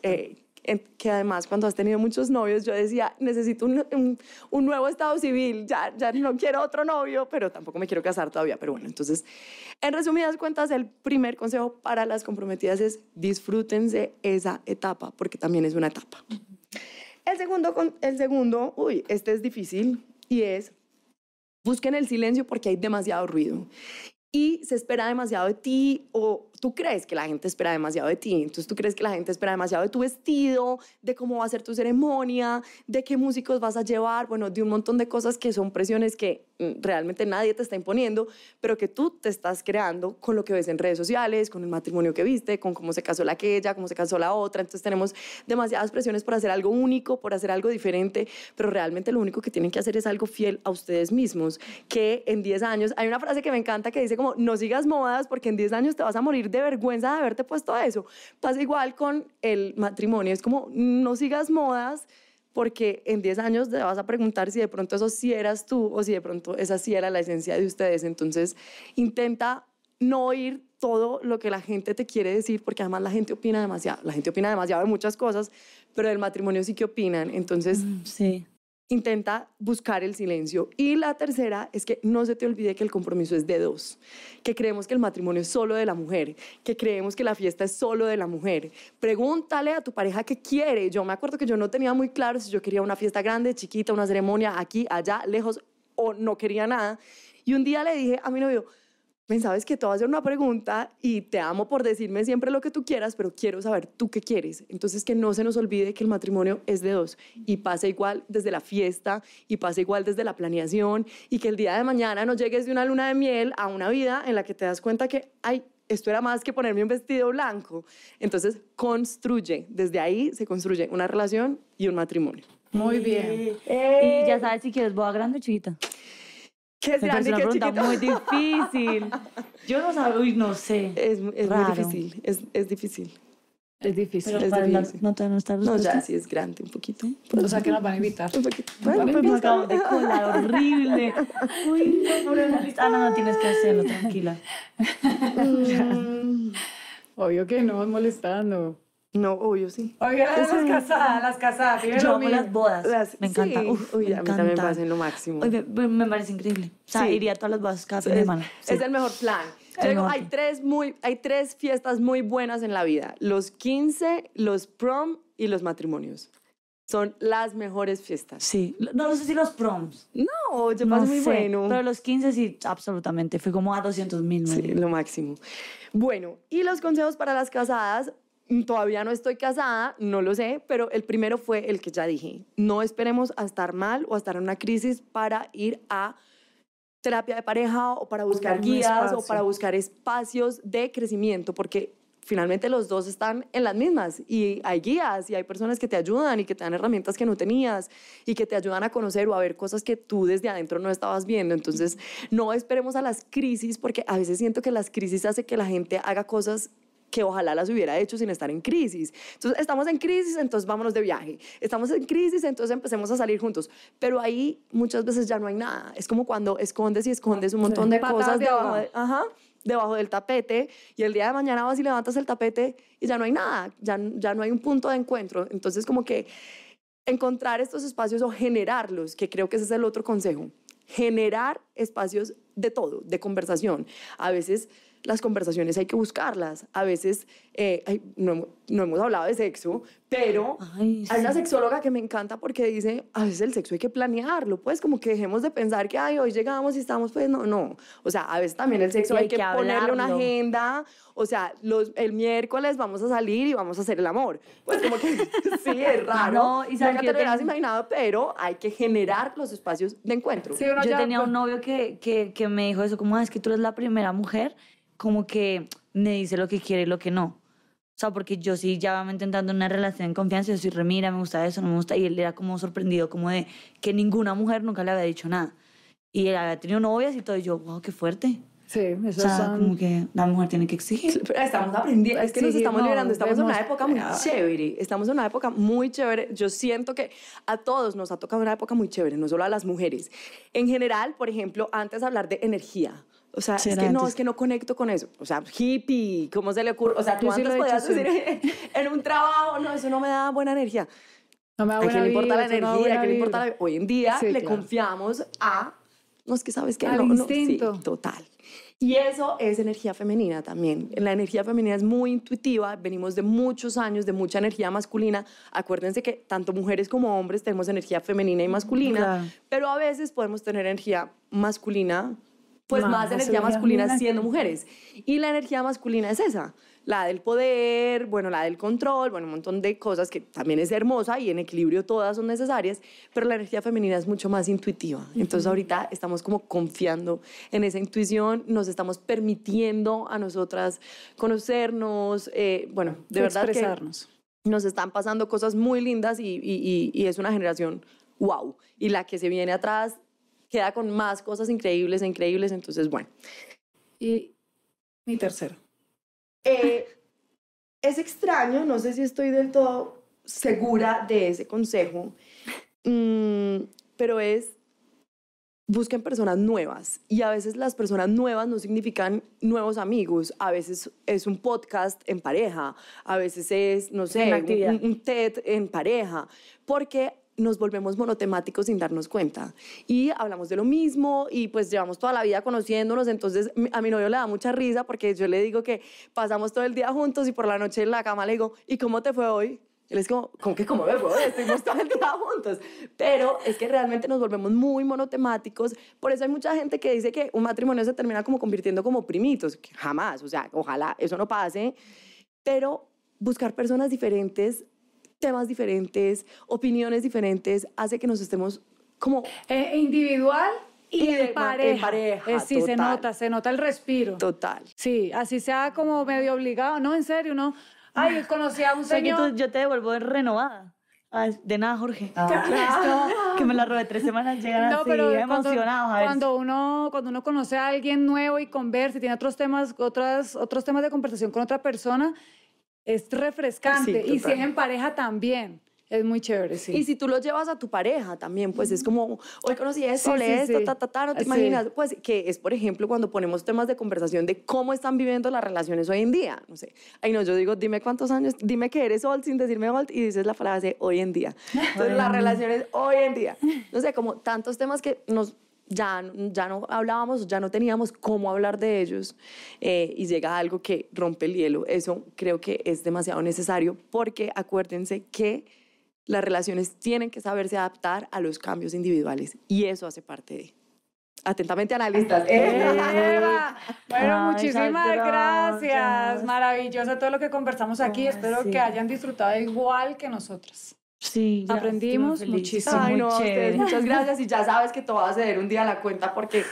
que además cuando has tenido muchos novios, yo decía, necesito un, un, nuevo estado civil, ya, ya no quiero otro novio, pero tampoco me quiero casar todavía. Pero bueno, entonces, en resumidas cuentas, el primer consejo para las comprometidas es disfrútense esa etapa, porque también es una etapa. El segundo, el segundo, uy, este es difícil y es busquen el silencio porque hay demasiado ruido se espera demasiado de ti o tú crees que la gente espera demasiado de ti. Entonces tú crees que la gente espera demasiado de tu vestido, de cómo va a ser tu ceremonia, de qué músicos vas a llevar, bueno, de un montón de cosas que son presiones que mm, realmente nadie te está imponiendo, pero que tú te estás creando con lo que ves en redes sociales, con el matrimonio que viste, con cómo se casó la aquella, cómo se casó la otra. Entonces tenemos demasiadas presiones por hacer algo único, por hacer algo diferente, pero realmente lo único que tienen que hacer es algo fiel a ustedes mismos, que en 10 años hay una frase que me encanta que dice como no sigas modas porque en 10 años te vas a morir de vergüenza de haberte puesto eso. Pasa igual con el matrimonio, es como no sigas modas porque en 10 años te vas a preguntar si de pronto eso sí eras tú o si de pronto esa sí era la esencia de ustedes. Entonces intenta no oír todo lo que la gente te quiere decir, porque además la gente opina demasiado, la gente opina demasiado de muchas cosas, pero del matrimonio sí que opinan. Entonces, mm, sí. Intenta buscar el silencio. Y la tercera es que no se te olvide que el compromiso es de dos, que creemos que el matrimonio es solo de la mujer, que creemos que la fiesta es solo de la mujer. Pregúntale a tu pareja qué quiere. Yo me acuerdo que yo no tenía muy claro si yo quería una fiesta grande, chiquita, una ceremonia aquí, allá, lejos, o no quería nada. Y un día le dije a mi novio, sabes que te voy a hacer una pregunta y te amo por decirme siempre lo que tú quieras, pero quiero saber tú qué quieres. Entonces, que no se nos olvide que el matrimonio es de dos y pasa igual desde la fiesta y pasa igual desde la planeación y que el día de mañana no llegues de una luna de miel a una vida en la que te das cuenta que, ay, esto era más que ponerme un vestido blanco. Entonces, construye, desde ahí se construye una relación y un matrimonio. Muy bien. Y ya sabes si quieres boda grande o chiquita. ¿Qué es grande, una qué chiquito? muy difícil. Yo no sabía, uy, no sé. Es, es muy difícil, es, es difícil. Es difícil. Pero es para difícil. La, no te no No, ya sí es grande un poquito. o sea que nos van a invitar. Un poquito. pues me de colar horrible. Uy, no, Ah, no, no tienes que hacerlo, tranquila. Mm. Obvio que no, molestando. No, yo sí. Oigan, las casadas, las casadas. Yo amo las bodas. me encanta. Uy, me a mí también me parece lo máximo. me, parece increíble. O sea, sí. iría a todas las bodas cada semana. Es el mejor plan. hay tres, muy, hay tres fiestas muy buenas en la vida. Los 15, los prom y los matrimonios. Son las mejores fiestas. Sí. No, no sé si los proms. No, yo no pasé muy bueno. Pero los 15 sí, absolutamente. Fue como a 200 mil. Sí, lo máximo. Bueno, y los consejos para las casadas Todavía no estoy casada, no lo sé, pero el primero fue el que ya dije. No esperemos a estar mal o a estar en una crisis para ir a terapia de pareja o para buscar, guías o para buscar espacios de crecimiento, porque finalmente los dos están en las mismas y hay guías y hay personas que te ayudan y que te dan herramientas que no tenías y que te ayudan a conocer o a ver cosas que tú desde adentro no estabas viendo. Entonces, no esperemos a las crisis porque a veces siento que las crisis hace que la gente haga cosas que ojalá las hubiera hecho sin estar en crisis. Entonces, estamos en crisis, entonces vámonos de viaje. Estamos en crisis, entonces empecemos a salir juntos. Pero ahí muchas veces ya no hay nada. Es como cuando escondes y escondes un montón de cosas de debajo, debajo del tapete y el día de mañana vas y levantas el tapete y ya no hay nada, ya, ya no hay un punto de encuentro. Entonces, como que encontrar estos espacios o generarlos, que creo que ese es el otro consejo, generar espacios de todo, de conversación. A veces las conversaciones hay que buscarlas. A veces eh, no, hemos hablado de sexo, pero hay una sexóloga que me encanta porque dice, a veces el sexo hay que planearlo, pues como que dejemos de pensar que, ay, hoy llegamos y estamos, pues no, no. O sea, a veces también el sexo hay, que, ponerle una agenda, o sea, el miércoles vamos a salir y vamos a hacer el amor. Pues como que sí, es raro. No, y te lo habías imaginado, pero hay que generar los espacios de encuentro. yo tenía un pues novio que, que me dijo eso, como, ah, es que tú eres la primera mujer como que me dice lo que quiere y lo que no. O sea, porque yo sí ya me intentando una relación en confianza, yo sí remira, me gusta eso, no me gusta. Y él era como sorprendido, como de que ninguna mujer nunca le había dicho nada. Y él había tenido novias y todo, y yo, wow, qué fuerte. Sí, eso es. O sea, como que la mujer tiene que exigir. estamos aprendiendo, es que nos estamos liberando, estamos en una época muy chévere, estamos en una época muy chévere. Yo siento que a todos nos ha tocado una época muy chévere, no solo a las mujeres. En general, por ejemplo, antes hablar de energía. O sea, es que no, es que no conecto con eso. O sea, hippie, ¿cómo se le ocurre? O sea, tú sí podías decir en un trabajo, no, eso no me da buena energía. No me da buena ¿A quién le importa la energía? ¿A quién le importa Hoy en día le confiamos a... No, es que sabes que... Al no, instinto. sí, total. Y eso es energía femenina también. La energía femenina es muy intuitiva, venimos de muchos años de mucha energía masculina. Acuérdense que tanto mujeres como hombres tenemos energía femenina y masculina, pero a veces podemos tener energía masculina pues más, energía masculina, siendo mujeres. Y la energía masculina es esa, la del poder, bueno, la del control, bueno, un montón de cosas que también es hermosa y en equilibrio todas son necesarias, pero la energía femenina es mucho más intuitiva. Entonces ahorita estamos como confiando en esa intuición, nos estamos permitiendo a nosotras conocernos, eh, bueno, de verdad expresarnos. nos están pasando cosas muy lindas y, y es una generación wow. Y la que se viene atrás queda con más cosas increíbles, e increíbles. Entonces, bueno. Y mi tercero. Eh, es extraño, no sé si estoy del todo segura de ese consejo, mm, pero es busquen personas nuevas y a veces las personas nuevas no significan nuevos amigos, a veces es un podcast en pareja, a veces es, no sé, un, un TED en pareja, porque nos volvemos monotemáticos sin darnos cuenta. Y hablamos de lo mismo y pues llevamos toda la vida conociéndonos. Entonces a mi novio le da mucha risa porque yo le digo que pasamos todo el día juntos y por la noche en la cama le digo, ¿y cómo te fue hoy? Él es como, ¿cómo que cómo me fue? Estuvimos todo el día juntos. Pero es que realmente nos volvemos muy monotemáticos. Por eso hay mucha gente que dice que un matrimonio se termina como convirtiendo como primitos. jamás, o sea, ojalá eso no pase. Pero buscar personas diferentes temas diferentes, opiniones diferentes, hace que nos estemos como... Eh, individual y, de, pareja. Eh, sí, se nota, se nota el respiro. Total. Sí, así sea como medio obligado. No, en serio, no. Ay, ah. conocí a un señor. yo te devuelvo renovada. Ah, de nada, Jorge. Ah. que me la robé tres semanas, llegan no, pero emocionados. Cuando, cuando, uno, cuando uno conoce a alguien nuevo y conversa y tiene otros temas, otras, otros temas de conversación con otra persona, es refrescante y si es en pareja también. Es muy chévere, Y si tú lo llevas a tu pareja también, pues es como, hoy conocí eso sí, ta, no te imaginas. Pues que es, por ejemplo, cuando ponemos temas de conversación de cómo están viviendo las relaciones hoy en día. No sé, ay no, yo digo, dime cuántos años, dime que eres old sin decirme old y dices la frase hoy en día. Entonces, las relaciones hoy en día. No sé, como tantos temas que nos ya, ya no hablábamos, ya no teníamos cómo hablar de ellos eh, y llega algo que rompe el hielo. Eso creo que es demasiado necesario porque acuérdense que las relaciones tienen que saberse adaptar a los cambios individuales y eso hace parte de. Atentamente analistas. Eh, bueno, muchísimas gracias. Maravilloso todo lo que conversamos aquí. Espero que hayan disfrutado igual que nosotras. Sí, aprendimos muchísimo. Ay, muchas gracias y ya sabes que te vas a ceder un día la cuenta porque,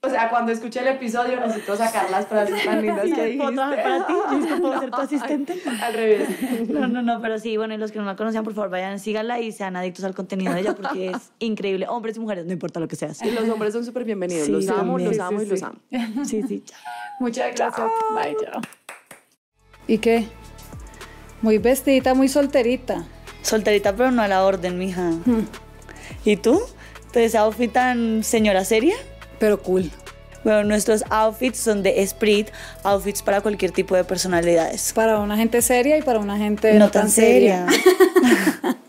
o sea, cuando escuché el episodio necesito sacar las frases tan lindas que dijiste. para ti? puedo ser tu asistente? Al revés. No, no, no, pero sí, bueno, y los que no la conocían, por favor, vayan, síganla y sean adictos al contenido de ella porque es increíble. Hombres y mujeres, no importa lo que seas. Y los hombres son súper bienvenidos. los amo, los amo y los amo. Sí, sí, chao. Muchas gracias. Bye, chao. ¿Y qué? Muy vestidita, muy solterita. Solterita, pero no a la orden, mija. Hmm. ¿Y tú? ¿Te outfit tan señora seria? Pero cool. Bueno, nuestros outfits son de Sprit, outfits para cualquier tipo de personalidades. Para una gente seria y para una gente no, tan, seria.